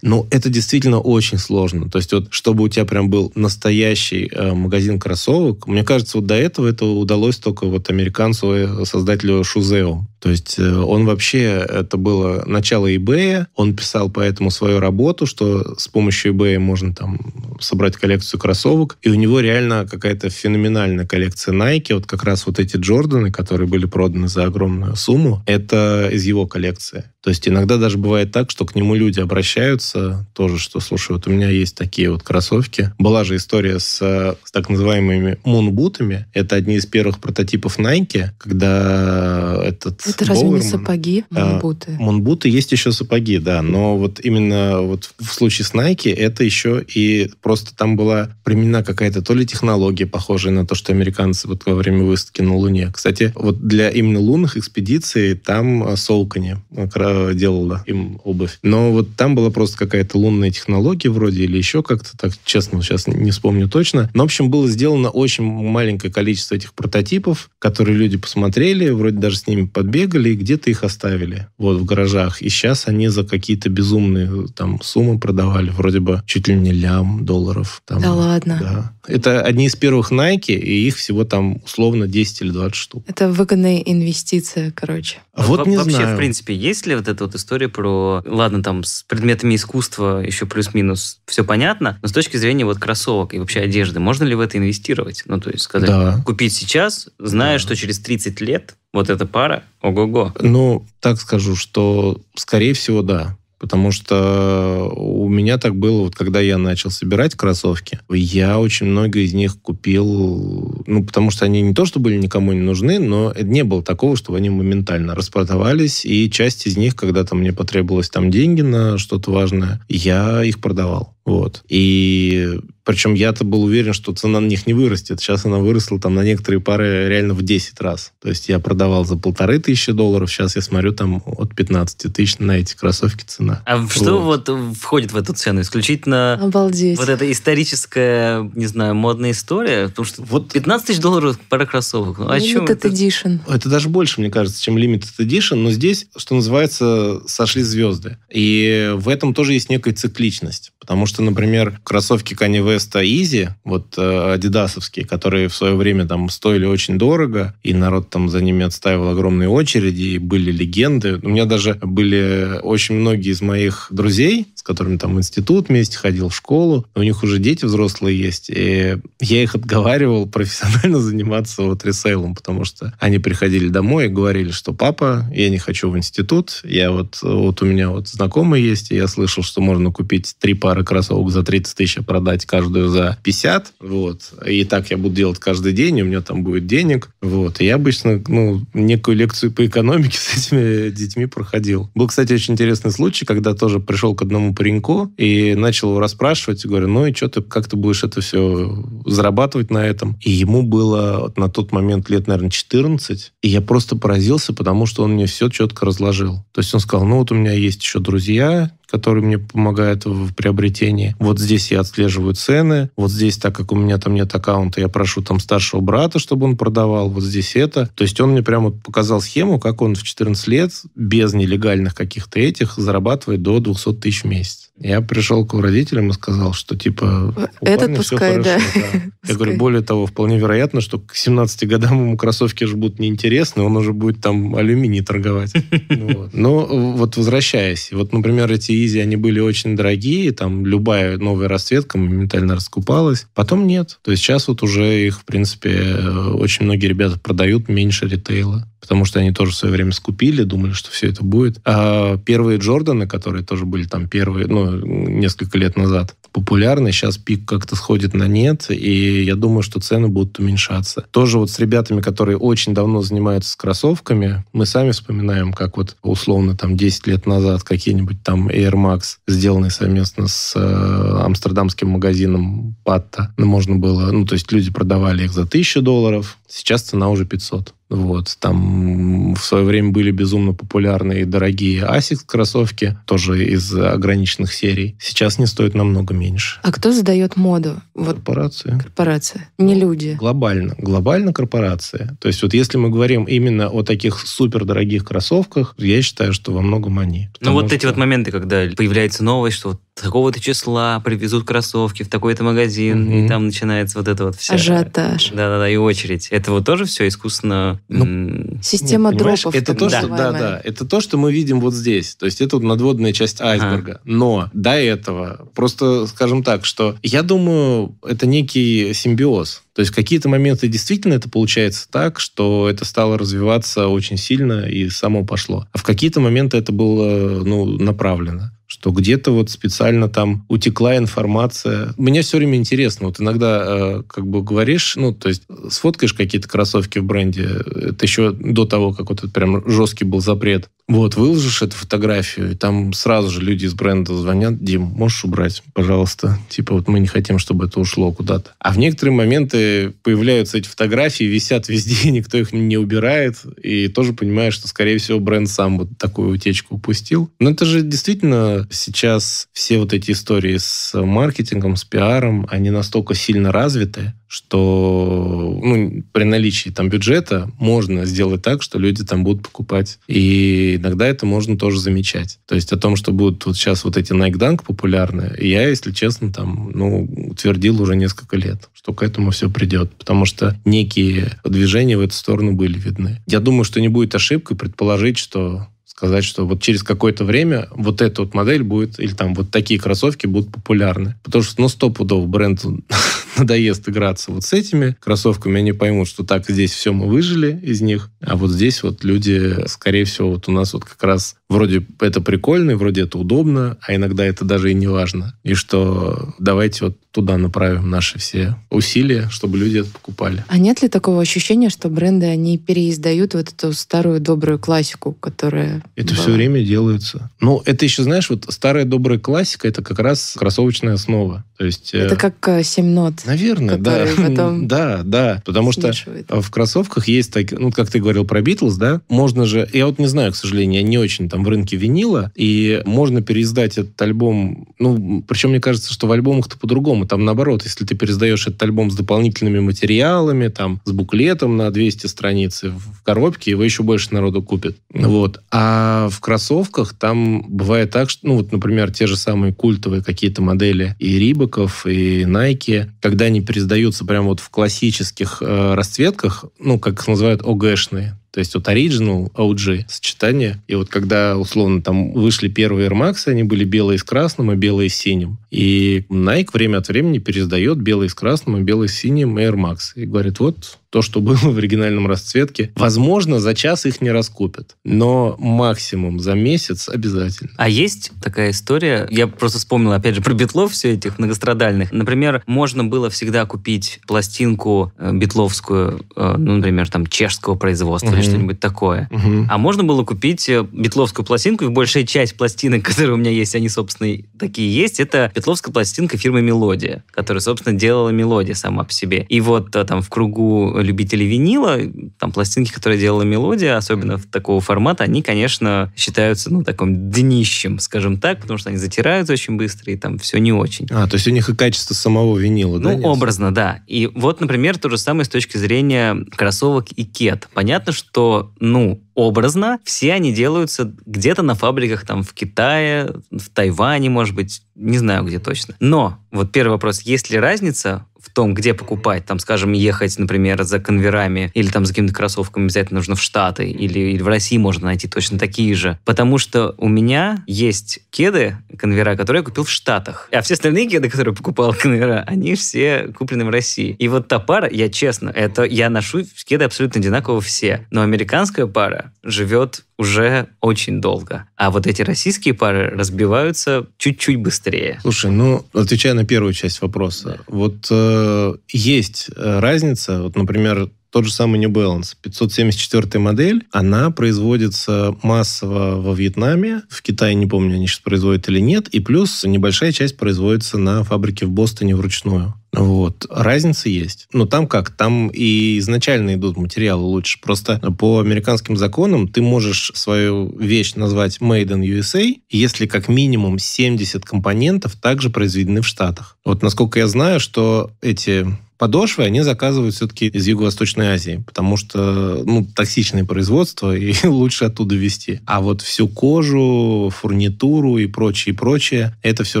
Но ну, это действительно очень сложно. То есть вот, чтобы у тебя прям был настоящий э, магазин кроссовок, мне кажется, вот до этого это удалось только вот американцу э, создателю Шузео. То есть э, он вообще, это было начало eBay, он писал поэтому свою работу, что с помощью eBay можно там собрать коллекцию кроссовок, и у него реально какая-то феноменальная коллекция Nike, вот как раз вот эти Джорданы, которые были проданы за огромную сумму, это из его коллекции. То есть иногда даже бывает так, что к нему люди обращаются тоже, что, слушай, вот у меня есть такие вот кроссовки. Была же история с, э, с так называемыми мунбутами. Это одни из первых прототипов Nike, когда этот это разве Боуэрман. не сапоги? Монбуты. А, монбуты есть еще сапоги, да. Но вот именно вот в случае с Nike это еще и просто там была применена какая-то то ли технология, похожая на то, что американцы вот во время выставки на Луне. Кстати, вот для именно лунных экспедиций там а, Солкани а, делала им обувь. Но вот там была просто какая-то лунная технология вроде или еще как-то, так честно сейчас не вспомню точно. Но, в общем, было сделано очень маленькое количество этих прототипов, которые люди посмотрели, вроде даже с ними подбегали, сбегали и где-то их оставили вот в гаражах. И сейчас они за какие-то безумные э, там суммы продавали, вроде бы чуть ли не лям долларов. Там, да ладно? Да. Это одни из первых Nike, и их всего там условно 10 или 20 штук. Это выгодная инвестиция, короче. А вот Во- не вообще, знаю. в принципе, есть ли вот эта вот история про, ладно, там с предметами искусства еще плюс-минус все понятно, но с точки зрения вот кроссовок и вообще одежды, можно ли в это инвестировать? Ну, то есть сказать, да. купить сейчас, зная, да. что через 30 лет вот эта пара, ого-го. Ну, так скажу, что, скорее всего, да. Потому что у меня так было, вот когда я начал собирать кроссовки, я очень много из них купил, ну, потому что они не то, что были никому не нужны, но не было такого, чтобы они моментально распродавались, и часть из них, когда то мне потребовалось там деньги на что-то важное, я их продавал. Вот. И причем я-то был уверен, что цена на них не вырастет. Сейчас она выросла там на некоторые пары реально в 10 раз. То есть я продавал за полторы тысячи долларов, сейчас я смотрю там от 15 тысяч на эти кроссовки цена. А вот. что вот входит в эту цену? Исключительно Обалдеть. вот эта историческая, не знаю, модная история? Потому что вот 15 тысяч долларов пара кроссовок. Ну, а limited это? Edition. Это даже больше, мне кажется, чем Limited Edition, но здесь, что называется, сошли звезды. И в этом тоже есть некая цикличность. Потому что, например, кроссовки Kanye West Easy, вот э, адидасовские, которые в свое время там стоили очень дорого, и народ там за ними отстаивал огромные очереди, и были легенды. У меня даже были очень многие из моих друзей, с которыми там в институт вместе ходил, в школу. У них уже дети взрослые есть. И я их отговаривал профессионально заниматься вот ресейлом, потому что они приходили домой и говорили, что папа, я не хочу в институт, я вот, вот у меня вот знакомый есть, и я слышал, что можно купить три пары кроссовок за 30 тысяч, а продать каждую за 50, вот. И так я буду делать каждый день, у меня там будет денег, вот. И я обычно, ну, некую лекцию по экономике с этими детьми проходил. Был, кстати, очень интересный случай, когда тоже пришел к одному пареньку и начал его расспрашивать. И говорю, ну и что ты, как ты будешь это все зарабатывать на этом? И ему было вот, на тот момент лет, наверное, 14. И я просто поразился, потому что он мне все четко разложил. То есть он сказал, ну вот у меня есть еще друзья, который мне помогает в приобретении. Вот здесь я отслеживаю цены, вот здесь, так как у меня там нет аккаунта, я прошу там старшего брата, чтобы он продавал, вот здесь это. То есть он мне прямо показал схему, как он в 14 лет без нелегальных каких-то этих зарабатывает до 200 тысяч в месяц. Я пришел к родителям и сказал, что типа у Этот пускай, все хорошо. Да. Да. Я пускай. говорю, более того, вполне вероятно, что к 17 годам ему кроссовки же будут неинтересны, он уже будет там алюминий торговать. Ну Но вот возвращаясь, вот, например, эти Изи, они были очень дорогие, там любая новая расцветка моментально раскупалась. Потом нет. То есть сейчас вот уже их, в принципе, э, очень многие ребята продают меньше ритейла потому что они тоже в свое время скупили, думали, что все это будет. А первые Джорданы, которые тоже были там первые, ну, несколько лет назад, популярны, сейчас пик как-то сходит на нет, и я думаю, что цены будут уменьшаться. Тоже вот с ребятами, которые очень давно занимаются с кроссовками, мы сами вспоминаем, как вот условно там 10 лет назад какие-нибудь там Air Max, сделанные совместно с э, амстердамским магазином Патта, ну, можно было, ну, то есть люди продавали их за 1000 долларов, сейчас цена уже 500. Вот, там в свое время были безумно популярные и дорогие ASICS кроссовки, тоже из ограниченных серий. Сейчас не стоят намного меньше. А кто задает моду? Вот корпорации. Корпорации, не ну, люди. Глобально, глобально корпорации. То есть вот если мы говорим именно о таких супердорогих кроссовках, я считаю, что во многом они. Ну вот что... эти вот моменты, когда появляется новость, что вот такого-то числа привезут кроссовки в такой-то магазин, mm-hmm. и там начинается вот это вот все. Ажиотаж. Да-да-да, и очередь. Это вот тоже все искусственно... Ну, м- Система нет, дропов. Это то, что, да, да, это то, что мы видим вот здесь. То есть это вот надводная часть айсберга. А. Но до этого, просто скажем так, что я думаю, это некий симбиоз. То есть какие-то моменты действительно это получается так, что это стало развиваться очень сильно и само пошло. А в какие-то моменты это было ну, направлено что где-то вот специально там утекла информация. Мне все время интересно, вот иногда э, как бы говоришь, ну, то есть сфоткаешь какие-то кроссовки в бренде, это еще до того, как вот этот прям жесткий был запрет. Вот, выложишь эту фотографию, и там сразу же люди из бренда звонят, Дим, можешь убрать, пожалуйста? Типа вот мы не хотим, чтобы это ушло куда-то. А в некоторые моменты появляются эти фотографии, висят везде, никто их не убирает, и тоже понимаешь, что, скорее всего, бренд сам вот такую утечку упустил. Но это же действительно сейчас все вот эти истории с маркетингом, с пиаром, они настолько сильно развиты, что ну, при наличии там бюджета можно сделать так, что люди там будут покупать. И иногда это можно тоже замечать. То есть о том, что будут вот сейчас вот эти Nike Dunk популярны, я, если честно, там, ну, утвердил уже несколько лет, что к этому все придет. Потому что некие движения в эту сторону были видны. Я думаю, что не будет ошибкой предположить, что сказать, что вот через какое-то время вот эта вот модель будет, или там вот такие кроссовки будут популярны. Потому что, ну, стопудов бренду надоест играться вот с этими кроссовками, они поймут, что так здесь все мы выжили из них, а вот здесь вот люди, скорее всего, вот у нас вот как раз вроде это прикольно, вроде это удобно, а иногда это даже и не важно. И что давайте вот туда направим наши все усилия, чтобы люди это покупали. А нет ли такого ощущения, что бренды, они переиздают вот эту старую добрую классику, которая... Это была? все время делается. Ну, это еще, знаешь, вот старая добрая классика, это как раз кроссовочная основа. То есть... Э, это как э, семь нот. Наверное, да. Потом да, да. Потому смешивает. что в кроссовках есть, так, ну, как ты говоришь, говорил про Битлз, да, можно же... Я вот не знаю, к сожалению, я не очень там в рынке винила, и можно переиздать этот альбом... Ну, причем мне кажется, что в альбомах-то по-другому. Там наоборот, если ты пересдаешь этот альбом с дополнительными материалами, там, с буклетом на 200 страниц в коробке, его еще больше народу купит. Вот. А в кроссовках там бывает так, что, ну, вот, например, те же самые культовые какие-то модели и Рибаков, и Найки, когда они пересдаются прямо вот в классических э, расцветках, ну, как их называют, ОГшные, первые. То есть вот Original, OG сочетание. И вот когда, условно, там вышли первые Air Max, они были белые с красным и белые с синим. И Nike время от времени пересдает белые с красным и белые с синим Air Max. И говорит, вот то, что было в оригинальном расцветке. Возможно, за час их не раскупят, но максимум за месяц обязательно. А есть такая история, я просто вспомнил, опять же, про битлов все этих многострадальных. Например, можно было всегда купить пластинку э, битловскую, э, ну, например, там, чешского производства угу. или что-нибудь такое. Угу. А можно было купить э, битловскую пластинку, и большая часть пластинок, которые у меня есть, они, собственно, такие есть, это битловская пластинка фирмы «Мелодия», которая, собственно, делала «Мелодия» сама по себе. И вот там в кругу любители винила, там пластинки, которые делала мелодия, особенно mm-hmm. такого формата, они, конечно, считаются, ну, таким днищем, скажем так, потому что они затираются очень быстро, и там все не очень. А, то есть у них и качество самого винила, ну, да? Ну, образно, да. И вот, например, то же самое с точки зрения кроссовок и кет. Понятно, что, ну, образно, все они делаются где-то на фабриках там в Китае, в Тайване, может быть, не знаю где точно. Но вот первый вопрос, есть ли разница том, где покупать, там, скажем, ехать, например, за конверами или там за какими-то кроссовками обязательно нужно в Штаты или, или в России можно найти точно такие же. Потому что у меня есть кеды, конвера, которые я купил в Штатах. А все остальные кеды, которые покупал конвера, они все куплены в России. И вот та пара, я честно, это я ношу кеды абсолютно одинаково все. Но американская пара живет уже очень долго. А вот эти российские пары разбиваются чуть-чуть быстрее. Слушай, ну, отвечая на первую часть вопроса, вот э, Э, есть э, разница. Вот, например, тот же самый New Balance. 574 модель, она производится массово во Вьетнаме, в Китае, не помню, они сейчас производят или нет, и плюс небольшая часть производится на фабрике в Бостоне вручную. Вот. Разница есть. Но там как? Там и изначально идут материалы лучше. Просто по американским законам ты можешь свою вещь назвать Made in USA, если как минимум 70 компонентов также произведены в Штатах. Вот насколько я знаю, что эти подошвы, они заказывают все-таки из Юго-Восточной Азии, потому что, ну, токсичное производство, и лучше оттуда везти. А вот всю кожу, фурнитуру и прочее, прочее, это все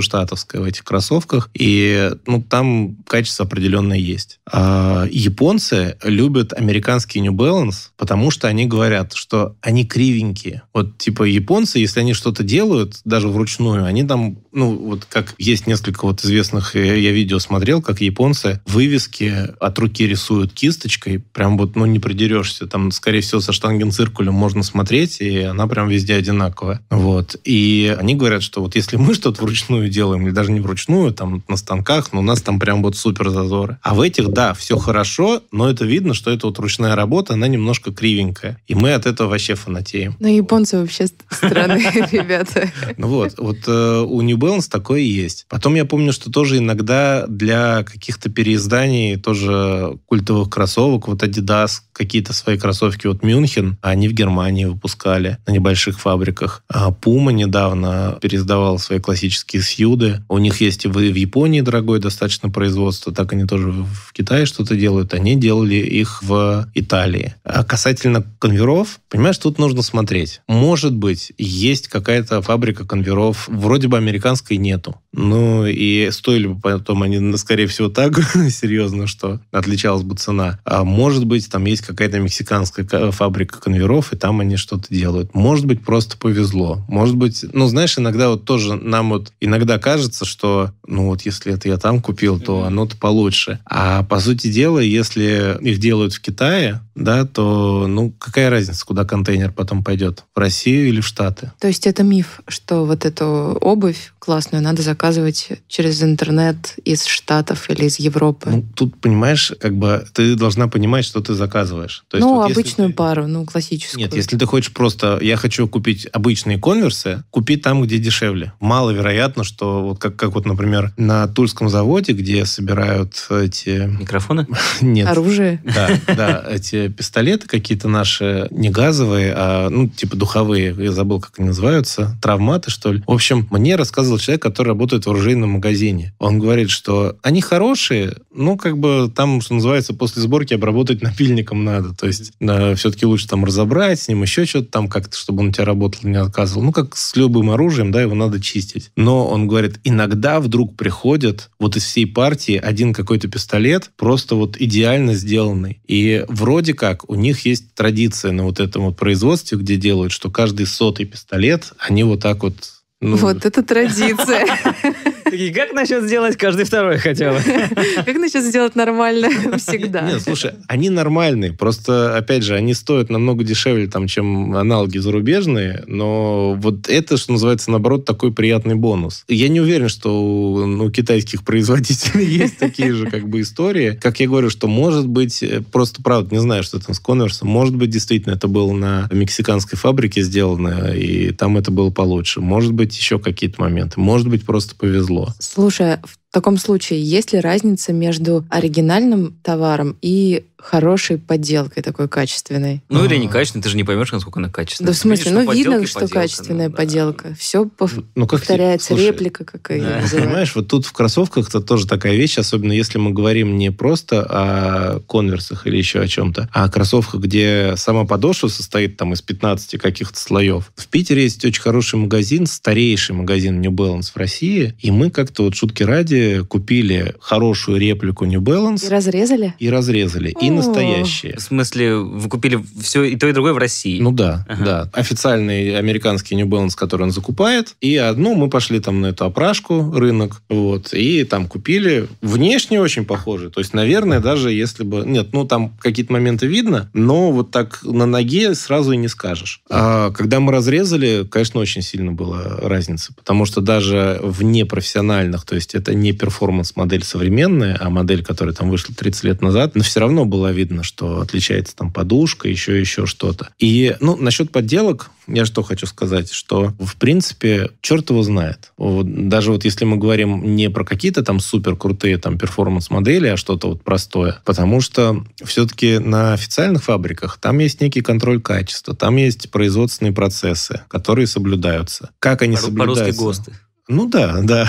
штатовское в этих кроссовках, и, ну, там качество определенное есть. А японцы любят американский New Balance, потому что они говорят, что они кривенькие. Вот, типа, японцы, если они что-то делают, даже вручную, они там, ну, вот как есть несколько вот известных, э, я видео смотрел, как японцы вывески рисунки от руки рисуют кисточкой, прям вот, ну, не придерешься. Там, скорее всего, со штангенциркулем можно смотреть, и она прям везде одинаковая. Вот. И они говорят, что вот если мы что-то вручную делаем, или даже не вручную, там, на станках, но ну, у нас там прям вот супер зазоры. А в этих, да, все хорошо, но это видно, что это вот ручная работа, она немножко кривенькая. И мы от этого вообще фанатеем. Ну, японцы вообще странные ребята. Ну вот, вот э, у New Balance такое есть. Потом я помню, что тоже иногда для каких-то переизданий компаний тоже культовых кроссовок. Вот Adidas какие-то свои кроссовки, вот Мюнхен, они в Германии выпускали на небольших фабриках. Пума недавно пересдавала свои классические сьюды. У них есть и в Японии дорогое достаточно производство, так они тоже в Китае что-то делают. Они делали их в Италии. А касательно конверов, понимаешь, тут нужно смотреть. Может быть, есть какая-то фабрика конверов, вроде бы американской нету. Ну, и стоили бы потом они, ну, скорее всего, так серьезно, что отличалась бы цена. А может быть, там есть какая-то мексиканская фабрика конверов, и там они что-то делают. Может быть, просто повезло. Может быть, ну, знаешь, иногда вот тоже нам вот иногда кажется, что, ну, вот если это я там купил, то оно-то получше. А по сути дела, если их делают в Китае, да, то, ну, какая разница, куда контейнер потом пойдет, в Россию или в Штаты? То есть это миф, что вот эту обувь классную надо заказывать через интернет из Штатов или из Европы? Ну, тут, понимаешь, как бы ты должна понимать, что ты заказываешь. То есть, ну, вот обычную ты... пару, ну, классическую. Нет, если ты хочешь просто, я хочу купить обычные конверсы, купи там, где дешевле. Маловероятно, что вот как, как вот, например, на Тульском заводе, где собирают эти... Микрофоны? Нет. Оружие? Да, да, эти пистолеты какие-то наши, не газовые, а, ну, типа духовые, я забыл, как они называются, травматы, что ли. В общем, мне рассказывал человек, который работает в оружейном магазине. Он говорит, что они хорошие, ну, как бы там, что называется, после сборки обработать напильником надо. То есть э, все-таки лучше там разобрать с ним еще что-то там как-то, чтобы он у тебя работал, не отказывал. Ну, как с любым оружием, да, его надо чистить. Но он говорит, иногда вдруг приходит вот из всей партии один какой-то пистолет, просто вот идеально сделанный. И вроде как у них есть традиция на вот этом вот производстве, где делают, что каждый сотый пистолет, они вот так вот ну... Вот это традиция. Такие, как насчет сделать каждый второй хотя бы? Как насчет сделать нормально всегда? Нет, слушай, они нормальные, просто, опять же, они стоят намного дешевле, там, чем аналоги зарубежные, но вот это, что называется, наоборот, такой приятный бонус. Я не уверен, что у ну, китайских производителей есть такие же, как бы, истории. Как я говорю, что, может быть, э, просто, правда, не знаю, что там с Конверсом, может быть, действительно, это было на мексиканской фабрике сделано, и там это было получше. Может быть, еще какие-то моменты. Может быть, просто повезло тяжело. Слушай, в в таком случае есть ли разница между оригинальным товаром и хорошей подделкой такой качественной? Ну а или некачественной, ты же не поймешь, насколько она качественная. Да в смысле, Видишь, ну видно, что поделка, качественная ну, подделка. Да. Все пов... Ну, ну, ну, как повторяется, слушай, реплика какая. Да. Понимаешь, вот тут в кроссовках-то тоже такая вещь, особенно если мы говорим не просто о конверсах или еще о чем-то, а о кроссовках, где сама подошва состоит там из 15 каких-то слоев. В Питере есть очень хороший магазин, старейший магазин New Balance в России, и мы как-то вот шутки ради купили хорошую реплику New Balance. И разрезали? И разрезали. О-о-о. И настоящие. В смысле, вы купили все и то, и другое в России? Ну да, ага. да. Официальный американский New Balance, который он закупает. И одну мы пошли там на эту опрашку, рынок, вот, и там купили. Внешне очень похожи. То есть, наверное, даже если бы... Нет, ну там какие-то моменты видно, но вот так на ноге сразу и не скажешь. А когда мы разрезали, конечно, очень сильно была разница, потому что даже в непрофессиональных, то есть это не не перформанс-модель современная, а модель, которая там вышла 30 лет назад, но все равно было видно, что отличается там подушка, еще еще что-то. И, ну, насчет подделок, я что хочу сказать, что, в принципе, черт его знает. Вот, даже вот если мы говорим не про какие-то там супер крутые там перформанс-модели, а что-то вот простое, потому что все-таки на официальных фабриках там есть некий контроль качества, там есть производственные процессы, которые соблюдаются. Как они по- соблюдаются? По-русски ГОСТы. Ну да, да.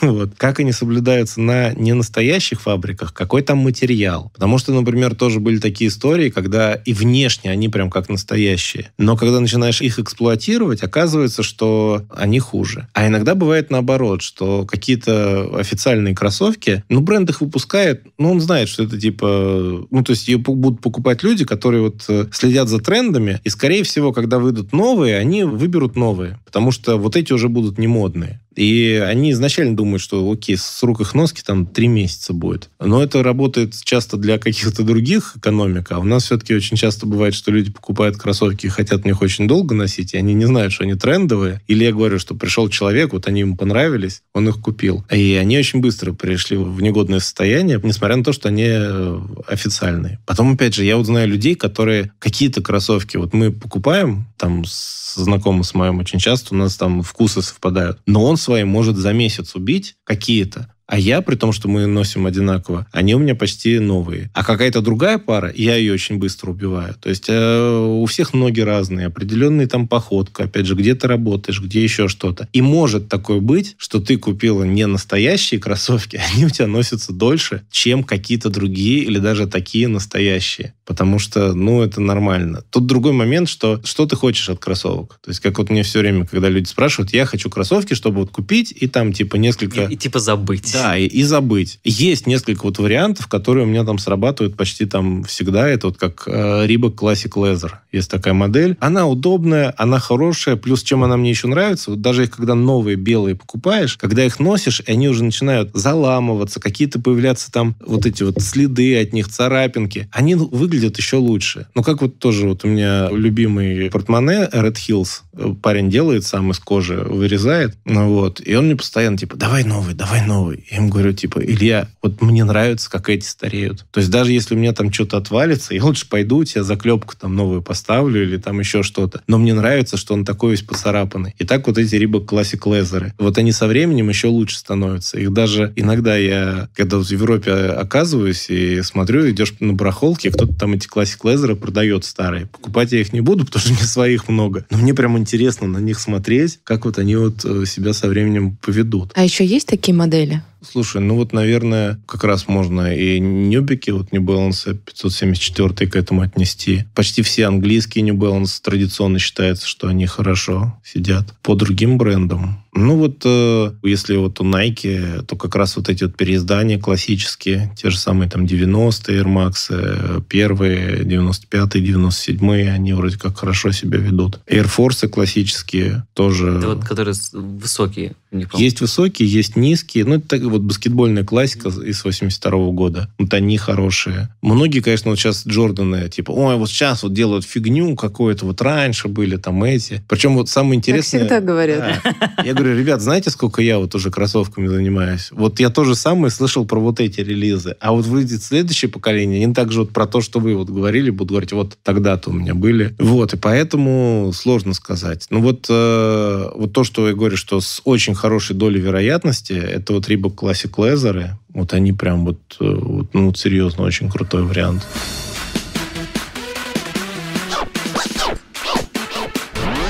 вот. Как они соблюдаются на ненастоящих фабриках, какой там материал. Потому что, например, тоже были такие истории, когда и внешне они прям как настоящие. Но когда начинаешь их эксплуатировать, оказывается, что они хуже. А иногда бывает наоборот, что какие-то официальные кроссовки, ну, бренд их выпускает, ну, он знает, что это типа... Ну, то есть ее будут покупать люди, которые вот э, следят за трендами, и, скорее всего, когда выйдут новые, они выберут новые, потому что вот эти уже будут не модные. И они изначально думают, что, окей, срок их носки там три месяца будет. Но это работает часто для каких-то других экономик, а у нас все-таки очень часто бывает, что люди покупают кроссовки и хотят них очень долго носить, и они не знают, что они трендовые. Или я говорю, что пришел человек, вот они ему понравились, он их купил. И они очень быстро пришли в негодное состояние, несмотря на то, что они э, официальные. Потом, опять же, я вот знаю людей, которые какие-то кроссовки, вот мы покупаем, там, с знакомым с моим очень часто, у нас там вкусы совпадают, но он с свои может за месяц убить какие-то, а я, при том, что мы носим одинаково, они у меня почти новые. А какая-то другая пара, я ее очень быстро убиваю. То есть э, у всех ноги разные, определенные там походка, опять же, где ты работаешь, где еще что-то. И может такое быть, что ты купила не настоящие кроссовки, они у тебя носятся дольше, чем какие-то другие или даже такие настоящие потому что, ну, это нормально. Тут другой момент, что что ты хочешь от кроссовок. То есть, как вот мне все время, когда люди спрашивают, я хочу кроссовки, чтобы вот купить и там, типа, несколько... И, и типа, забыть. Да, и, и забыть. Есть несколько вот вариантов, которые у меня там срабатывают почти там всегда. Это вот как э, Reebok Classic Leather. Есть такая модель. Она удобная, она хорошая, плюс чем она мне еще нравится, вот даже их, когда новые белые покупаешь, когда их носишь, они уже начинают заламываться, какие-то появляться там вот эти вот следы от них, царапинки. Они выглядят выглядят еще лучше. Ну, как вот тоже вот у меня любимый портмоне Red Hills э, парень делает сам из кожи, вырезает, ну вот, и он мне постоянно типа, давай новый, давай новый. Я ему говорю, типа, Илья, вот мне нравится, как эти стареют. То есть даже если у меня там что-то отвалится, я лучше пойду, у тебя заклепку там новую поставлю или там еще что-то. Но мне нравится, что он такой весь поцарапанный. И так вот эти Reebok Classic Leather. Вот они со временем еще лучше становятся. Их даже иногда я, когда в Европе оказываюсь и смотрю, идешь на барахолке, кто-то там там эти классик лезера продает старые. Покупать я их не буду, потому что мне своих много. Но мне прям интересно на них смотреть, как вот они вот э, себя со временем поведут. А еще есть такие модели? Слушай, ну вот, наверное, как раз можно и нюбики, вот New Balance 574 к этому отнести. Почти все английские New Balance традиционно считается, что они хорошо сидят по другим брендам. Ну вот, э, если вот у Nike, то как раз вот эти вот переиздания классические, те же самые там 90-е Air Max, э, первые, 95-е, 97-е, они вроде как хорошо себя ведут. Air Force классические тоже. Это вот, которые высокие. Есть высокие, есть низкие. Ну, это так, вот баскетбольная классика из 82 года. Вот они хорошие. Многие, конечно, вот сейчас Джорданы, типа, ой, вот сейчас вот делают фигню какую-то, вот раньше были там эти. Причем вот самое интересное... Как всегда говорят. Да. Я говорю, ребят, знаете, сколько я вот уже кроссовками занимаюсь? Вот я тоже самое слышал про вот эти релизы. А вот выйдет следующее поколение, они также вот про то, что вы вот говорили, будут говорить, вот тогда-то у меня были. Вот, и поэтому сложно сказать. Ну, вот, э, вот то, что я говорю, что с очень хорошей долей вероятности это вот Reebok Classic Leather. Вот они прям вот, э, вот ну, серьезно, очень крутой вариант.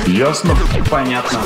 Ясно? Понятно.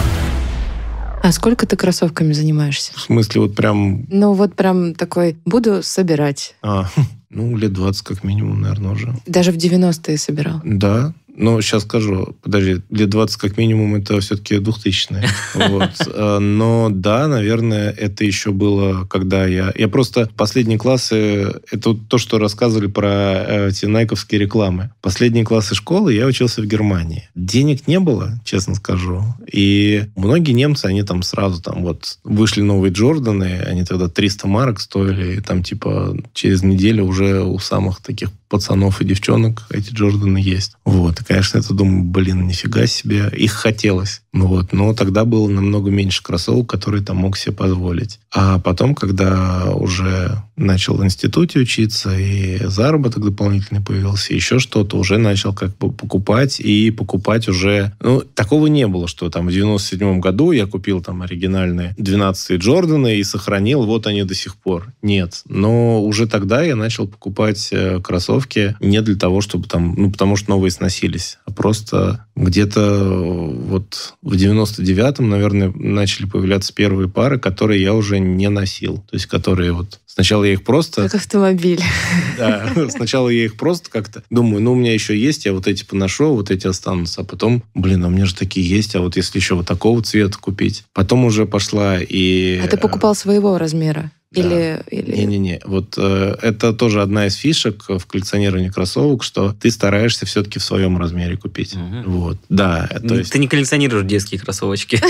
А сколько ты кроссовками занимаешься? В смысле, вот прям... Ну, вот прям такой, буду собирать. А, ну, лет 20 как минимум, наверное, уже. Даже в 90-е собирал? Да, ну, сейчас скажу, подожди, лет 20 как минимум это все-таки 2000-е. Вот. А, но да, наверное, это еще было, когда я... Я просто последние классы... Это то, что рассказывали про э, эти найковские рекламы. Последние классы школы я учился в Германии. Денег не было, честно скажу. И многие немцы, они там сразу там вот... Вышли новые Джорданы, они тогда 300 марок стоили, и там типа через неделю уже у самых таких пацанов и девчонок эти Джорданы есть. Вот ты, конечно, это думаю, блин, нифига себе, их хотелось. Ну вот, но тогда было намного меньше кроссовок, которые там мог себе позволить. А потом, когда уже начал в институте учиться, и заработок дополнительный появился, еще что-то, уже начал как бы покупать, и покупать уже... Ну, такого не было, что там в 97-м году я купил там оригинальные 12 Джорданы и сохранил, вот они до сих пор. Нет. Но уже тогда я начал покупать э, кроссовки не для того, чтобы там... Ну, потому что новые сносили появились, а просто где-то э, вот в 99-м, наверное, начали появляться первые пары, которые я уже не носил. То есть, которые вот... Сначала я их просто... Как автомобиль. Да, сначала я их просто как-то... Думаю, ну, у меня еще есть, я вот эти поношу, вот эти останутся. А потом, блин, а у меня же такие есть, а вот если еще вот такого цвета купить. Потом уже пошла и... А ты покупал своего размера? Или, да. или... Не-не-не. Вот э, это тоже одна из фишек в коллекционировании кроссовок, что ты стараешься все-таки в своем размере купить. Угу. Вот. Да. То есть... Ты не коллекционируешь детские кроссовочки.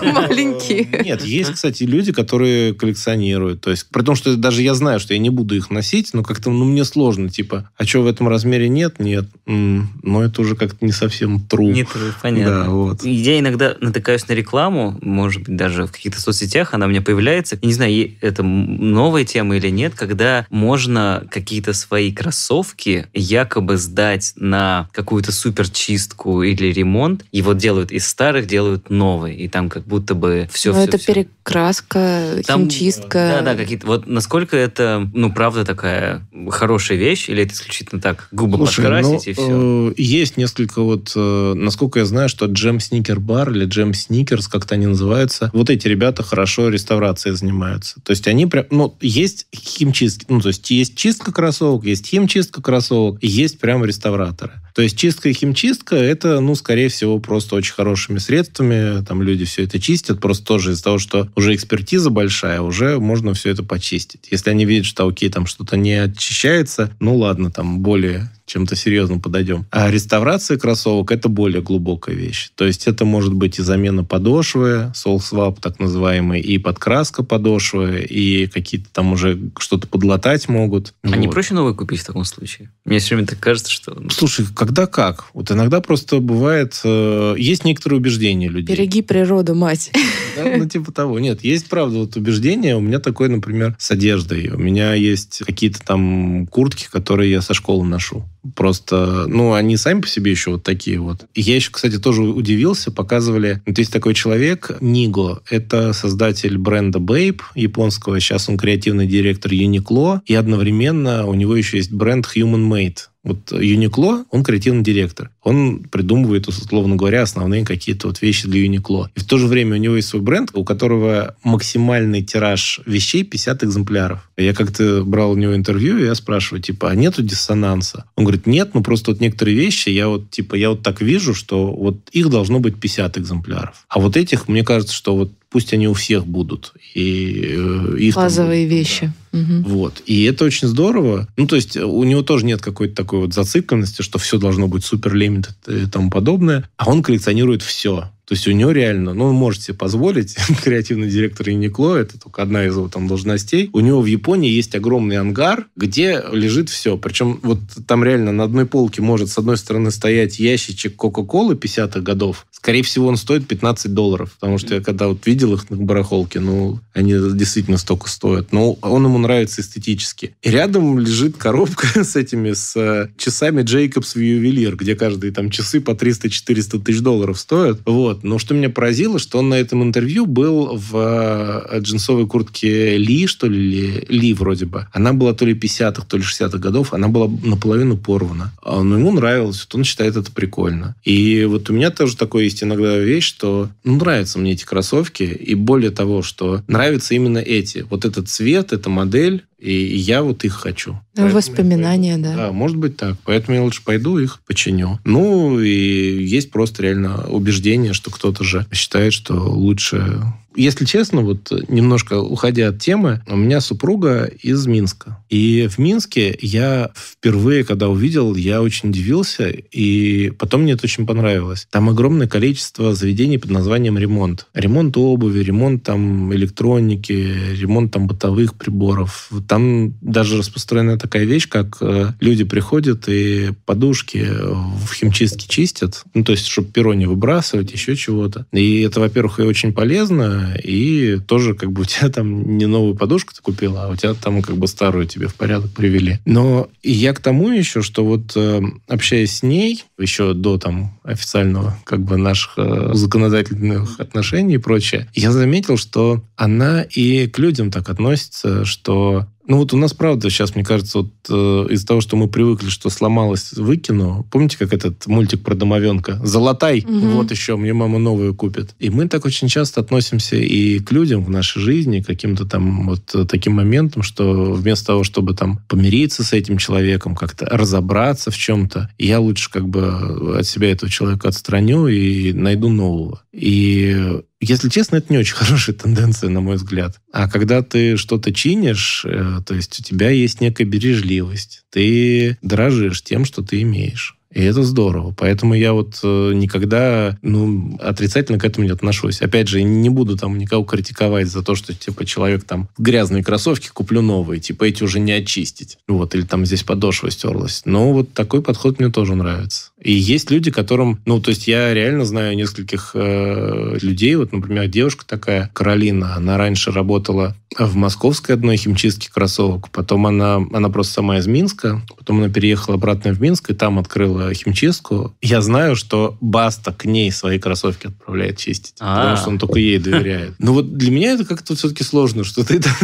Маленькие. Э, нет, есть, кстати, люди, которые коллекционируют. То есть, при том, что даже я знаю, что я не буду их носить, но как-то ну, мне сложно. Типа, а что в этом размере нет? Нет. Но это уже как-то не совсем true. Не true, понятно. вот. Я иногда натыкаюсь на рекламу, может быть, даже в каких-то соцсетях она у меня появляется. не знаю, это новая тема или нет, когда можно какие-то свои кроссовки якобы сдать на какую-то суперчистку или ремонт, и вот делают из старых, делают новые, и там как будто бы все... Но ну, все, это все. перекраска, там, химчистка. Да-да, какие-то... Вот насколько это, ну, правда такая хорошая вещь, или это исключительно так, губы Слушай, ну, подкрасить ну, и все? Э, есть несколько вот, э, насколько я знаю, что Джем Сникер Бар или Джем Сникерс, как-то они называются, вот эти ребята хорошо реставрацией занимаются. То есть они прям... Ну, есть химчистки. Ну, то есть есть чистка кроссовок, есть химчистка кроссовок, есть прям реставраторы. То есть чистка и химчистка – это, ну, скорее всего, просто очень хорошими средствами. Там люди все это чистят. Просто тоже из-за того, что уже экспертиза большая, уже можно все это почистить. Если они видят, что, окей, там что-то не очищается, ну, ладно, там более чем-то серьезным подойдем. А реставрация кроссовок – это более глубокая вещь. То есть это может быть и замена подошвы, солсвап так называемый, и подкраска подошвы, и какие-то там уже что-то подлатать могут. А вот. не проще новое купить в таком случае? Мне все время так кажется, что... Ну, Слушай, когда как? Вот иногда просто бывает... Э, есть некоторые убеждения людей. Береги природу, мать. Да, ну, типа того. Нет, есть, правда, вот убеждение. У меня такое, например, с одеждой. У меня есть какие-то там куртки, которые я со школы ношу. Просто, ну, они сами по себе еще вот такие вот. Я еще, кстати, тоже удивился, показывали... Вот есть такой человек, Ниго, это создатель бренда Babe японского, сейчас он креативный директор Uniqlo, и одновременно у него еще есть бренд Human Made. Вот Юникло, он креативный директор. Он придумывает, условно говоря, основные какие-то вот вещи для Юникло. И в то же время у него есть свой бренд, у которого максимальный тираж вещей 50 экземпляров. Я как-то брал у него интервью, и я спрашиваю, типа, а нету диссонанса? Он говорит, нет, ну просто вот некоторые вещи, я вот, типа, я вот так вижу, что вот их должно быть 50 экземпляров. А вот этих, мне кажется, что вот пусть они у всех будут. И, э, их Базовые там, вещи. Да Угу. Вот. И это очень здорово. Ну, то есть э, у него тоже нет какой-то такой вот зацикленности, что все должно быть супер лимит и тому подобное. А он коллекционирует все. То есть у него реально, ну, может себе позволить, креативный директор Юникло, это только одна из его там должностей, у него в Японии есть огромный ангар, где лежит все. Причем вот там реально на одной полке может с одной стороны стоять ящичек Кока-Колы 50-х годов. Скорее всего, он стоит 15 долларов, потому что я когда вот видел их на барахолке, ну, они действительно столько стоят. Но он ему нравится эстетически. И рядом лежит коробка с этими, с э, часами Джейкобс в ювелир, где каждые там часы по 300-400 тысяч долларов стоят. Вот. Но что меня поразило, что он на этом интервью был в э, джинсовой куртке Ли, что ли, Ли, Ли вроде бы. Она была то ли 50-х, то ли 60-х годов, она была наполовину порвана. А, Но ну, ему нравилось, вот он считает это прикольно. И вот у меня тоже такое есть иногда вещь, что ну, нравятся мне эти кроссовки, и более того, что нравятся именно эти. Вот этот цвет, эта модель, модель и я вот их хочу. Да, ну, воспоминания, да. Да, может быть так. Поэтому я лучше пойду их починю. Ну, и есть просто реально убеждение, что кто-то же считает, что лучше... Если честно, вот немножко уходя от темы, у меня супруга из Минска. И в Минске я впервые, когда увидел, я очень удивился, и потом мне это очень понравилось. Там огромное количество заведений под названием «Ремонт». Ремонт обуви, ремонт там электроники, ремонт там бытовых приборов. Вот там даже распространена такая вещь, как э, люди приходят и подушки в химчистке чистят, ну, то есть, чтобы перо не выбрасывать, еще чего-то. И это, во-первых, и очень полезно, и тоже как бы у тебя там не новую подушку ты купила, а у тебя там как бы старую тебе в порядок привели. Но я к тому еще, что вот э, общаясь с ней, еще до там официального как бы наших э, законодательных отношений и прочее, я заметил, что она и к людям так относится, что ну вот у нас, правда, сейчас, мне кажется, вот э, из-за того, что мы привыкли, что сломалось, выкину. Помните, как этот мультик про домовенка? Золотай, угу. вот еще, мне мама новую купит. И мы так очень часто относимся и к людям в нашей жизни, к каким-то там вот э, таким моментам, что вместо того, чтобы там помириться с этим человеком, как-то разобраться в чем-то, я лучше как бы от себя этого человека отстраню и найду нового. И если честно, это не очень хорошая тенденция, на мой взгляд. А когда ты что-то чинишь, э, то есть у тебя есть некая бережливость, ты дорожишь тем, что ты имеешь. И это здорово. Поэтому я вот э, никогда ну, отрицательно к этому не отношусь. Опять же, не буду там никого критиковать за то, что типа человек там грязные кроссовки куплю новые, типа эти уже не очистить. Вот, или там здесь подошва стерлась. Но вот такой подход мне тоже нравится. И есть люди, которым, ну, то есть я реально знаю нескольких э, людей, вот, например, девушка такая, Каролина, она раньше работала в московской одной химчистке кроссовок, потом она, она просто сама из Минска, потом она переехала обратно в Минск и там открыла химчистку. Я знаю, что Баста к ней свои кроссовки отправляет чистить, А-а-а. потому что он только ей доверяет. Ну вот для меня это как-то все-таки сложно, что ты там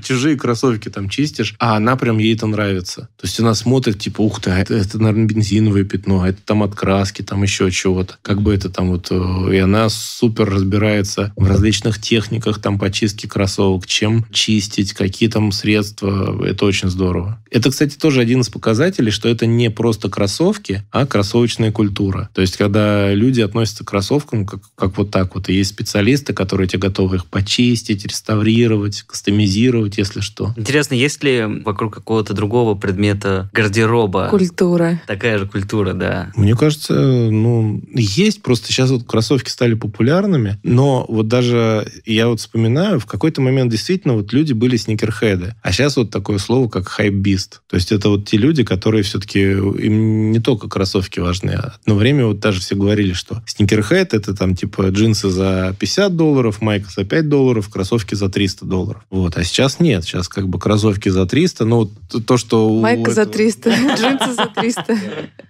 чужие кроссовки там чистишь, а она прям ей это нравится. То есть она смотрит, типа, ух ты, а это, наверное, бензиновое пятно, а это какой-то там откраски, там еще чего-то. Как бы это там вот... Э, и она супер разбирается в различных техниках там почистки кроссовок, чем чистить, какие там средства. Это очень здорово. Это, кстати, тоже один из показателей, что это не просто кроссовки, а кроссовочная культура. То есть, когда люди относятся к кроссовкам как, как вот так вот, и есть специалисты, которые тебе готовы их почистить, реставрировать, кастомизировать, если что. Интересно, есть ли вокруг какого-то другого предмета гардероба? Культура. Такая же культура, да. Мне кажется, ну, есть. Просто сейчас вот кроссовки стали популярными, но вот даже, я вот вспоминаю, в какой-то момент действительно вот люди были сникерхеды. А сейчас вот такое слово, как хайбист, То есть это вот те люди, которые все-таки, им не только кроссовки важны. Одно время вот даже все говорили, что сникерхед — это там типа джинсы за 50 долларов, майка за 5 долларов, кроссовки за 300 долларов. Вот. А сейчас нет. Сейчас как бы кроссовки за 300, ну, вот то, что... Майка этого... за 300, джинсы за 300.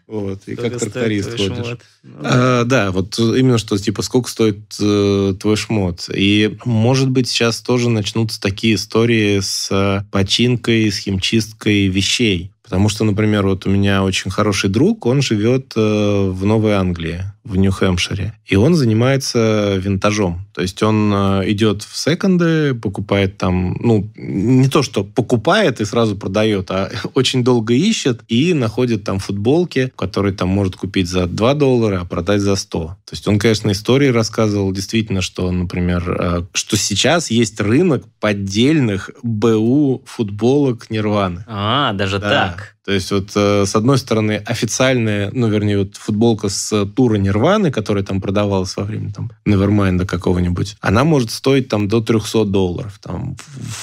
Вот. И как как тракторист ходишь. Ну, а, да, вот именно что, типа, сколько стоит э, твой шмот. И, может быть, сейчас тоже начнутся такие истории с э, починкой, с химчисткой вещей. Потому что, например, вот у меня очень хороший друг, он живет э, в Новой Англии в Нью-Хэмпшире, и он занимается винтажом. То есть он э, идет в секонды, покупает там, ну, не то, что покупает и сразу продает, а очень долго ищет и находит там футболки, которые там может купить за 2 доллара, а продать за 100. То есть он, конечно, истории рассказывал действительно, что, например, э, что сейчас есть рынок поддельных БУ футболок Нирваны. А, даже да. так. То есть вот э, с одной стороны официальная, ну вернее вот футболка с э, тура Нирваны, которая там продавалась во время там Невермайнда какого-нибудь, она может стоить там до 300 долларов. Там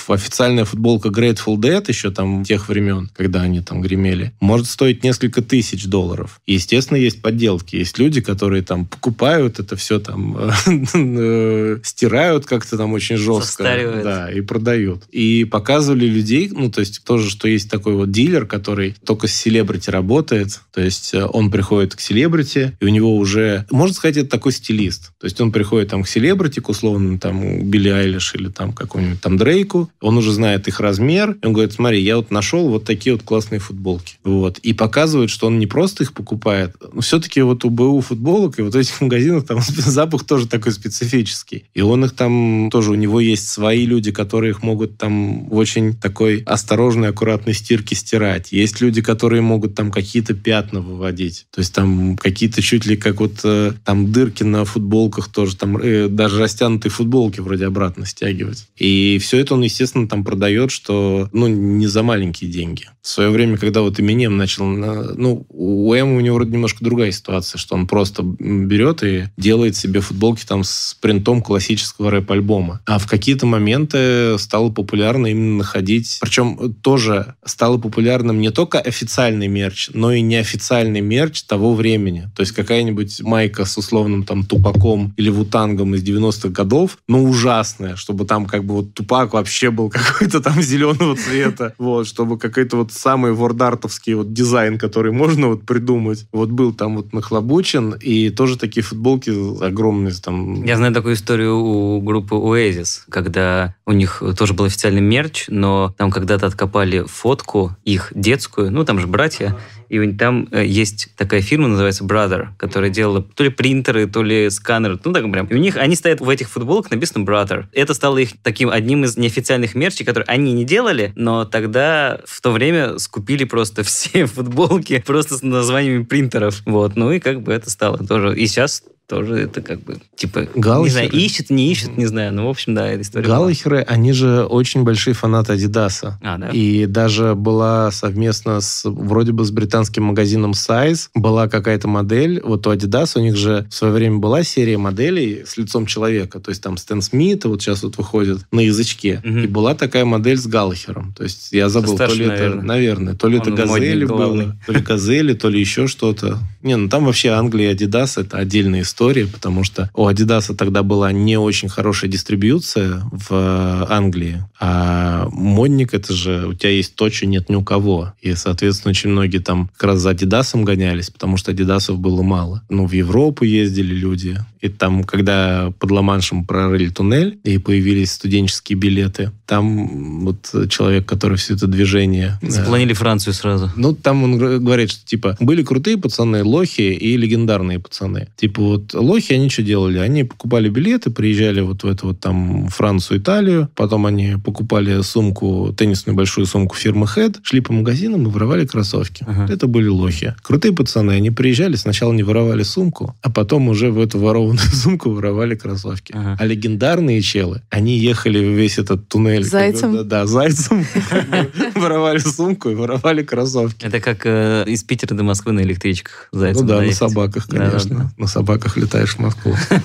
официальная футболка Grateful Dead еще там тех времен, когда они там гремели, может стоить несколько тысяч долларов. И, естественно, есть подделки. Есть люди, которые там покупают это все там, э, стирают как-то там очень жестко. Да, и продают. И показывали людей, ну то есть тоже, что есть такой вот дилер, который который только с селебрити работает. То есть э, он приходит к селебрити, и у него уже... Можно сказать, это такой стилист. То есть он приходит там к селебрити, к условно там Билли Айлиш или там какому-нибудь там Дрейку. Он уже знает их размер. И он говорит, смотри, я вот нашел вот такие вот классные футболки. Вот. И показывает, что он не просто их покупает. Но все-таки вот у БУ футболок и вот этих магазинов там запах тоже такой специфический. И он их там тоже, у него есть свои люди, которые их могут там в очень такой осторожной, аккуратной стирке стирать. Есть есть люди, которые могут там какие-то пятна выводить. То есть там какие-то чуть ли как вот э, там дырки на футболках тоже, там э, даже растянутые футболки вроде обратно стягивать. И все это он, естественно, там продает, что, ну, не за маленькие деньги. В свое время, когда вот именем начал... На, ну, у Эма у него вроде немножко другая ситуация, что он просто берет и делает себе футболки там с принтом классического рэп-альбома. А в какие-то моменты стало популярно именно находить... Причем тоже стало популярным не только только официальный мерч, но и неофициальный мерч того времени. То есть какая-нибудь майка с условным там тупаком или вутангом из 90-х годов, но ужасная, чтобы там как бы вот тупак вообще был какой-то там зеленого цвета. Вот, чтобы какой-то вот самый вордартовский вот дизайн, который можно вот придумать, вот был там вот нахлобучен, и тоже такие футболки огромные там. Я знаю такую историю у группы Oasis, когда у них тоже был официальный мерч, но там когда-то откопали фотку их детскую, немецкую, э, ну, там же братья, и там э, есть такая фирма, называется Brother, которая делала то ли принтеры, то ли сканеры, ну, так прям. И у них, они стоят в этих футболках, написано Brother. Это стало их таким одним из неофициальных мерчей, которые они не делали, но тогда в то время скупили просто все футболки просто с названиями принтеров. Вот, ну и как бы это стало тоже. И сейчас тоже это как бы, типа, Галлахеры. не знаю, ищет, не ищет, не знаю. Ну, в общем, да, эта история Галлахеры, была. они же очень большие фанаты Адидаса. А, да? И даже была совместно с, вроде бы, с британским магазином Size, была какая-то модель, вот у Адидаса у них же в свое время была серия моделей с лицом человека, то есть там Стэн Смит вот сейчас вот выходит на язычке, угу. и была такая модель с Галлахером. То есть я забыл, Со то ли наверное. это, наверное, то ли Он это газели было, то ли газели, то ли еще что-то. Не, ну там вообще Англия и Адидас это отдельная история истории, потому что у Adidas тогда была не очень хорошая дистрибьюция в э, Англии, а модник это же у тебя есть то, что нет ни у кого. И, соответственно, очень многие там как раз за Адидасом гонялись, потому что Адидасов было мало. Ну, в Европу ездили люди. И там, когда под Ла-Маншем прорыли туннель, и появились студенческие билеты, там вот человек, который все это движение... Э, Запланили Францию сразу. Ну, там он говорит, что, типа, были крутые пацаны, лохи и легендарные пацаны. Типа, вот лохи, они что делали? Они покупали билеты, приезжали вот в эту вот там Францию, Италию, потом они покупали сумку, теннисную большую сумку фирмы Head, шли по магазинам и воровали кроссовки. Ага. Это были лохи. Крутые пацаны, они приезжали, сначала не воровали сумку, а потом уже в эту ворованную сумку воровали кроссовки. Ага. А легендарные челы, они ехали в весь этот туннель. Зайцем? Да, да зайцем. Воровали сумку и воровали кроссовки. Это как э, из Питера до Москвы на электричках. Ну да, на собаках, конечно. На собаках летаешь в Москву.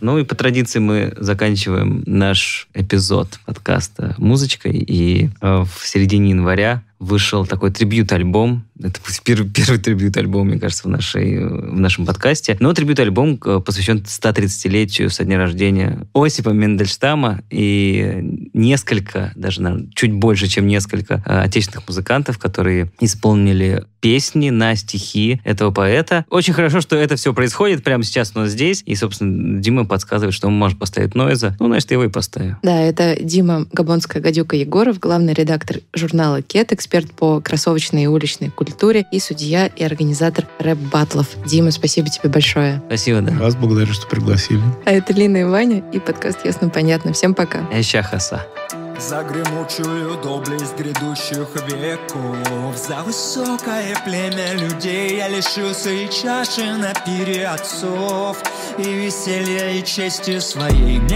Ну и по традиции мы заканчиваем наш эпизод подкаста музычкой. И э, в середине января вышел такой трибьют-альбом. Это первый, первый трибьют-альбом, мне кажется, в, нашей, в нашем подкасте. Но трибьют-альбом э, посвящен 130-летию со дня рождения Осипа Мендельштама и несколько, даже, наверное, чуть больше, чем несколько э, отечественных музыкантов, которые исполнили песни на стихи этого поэта. Очень хорошо, что это все происходит прямо сейчас у нас здесь. И, собственно, Дима подсказывает, что он может поставить Нойза. Ну, значит, я его и поставил. Да, это Дима Габонская гадюка Егоров, главный редактор журнала «Кетекс», эксперт по кроссовочной и уличной культуре и судья и организатор рэп-батлов. Дима, спасибо тебе большое. Спасибо, да. Вас благодарю, что пригласили. А это Лина и Ваня и подкаст «Ясно-понятно». Всем пока. Эщахаса. За гремучую доблесть грядущих веков За высокое племя людей Я лишился и чаши на пире отцов И веселья, и чести своей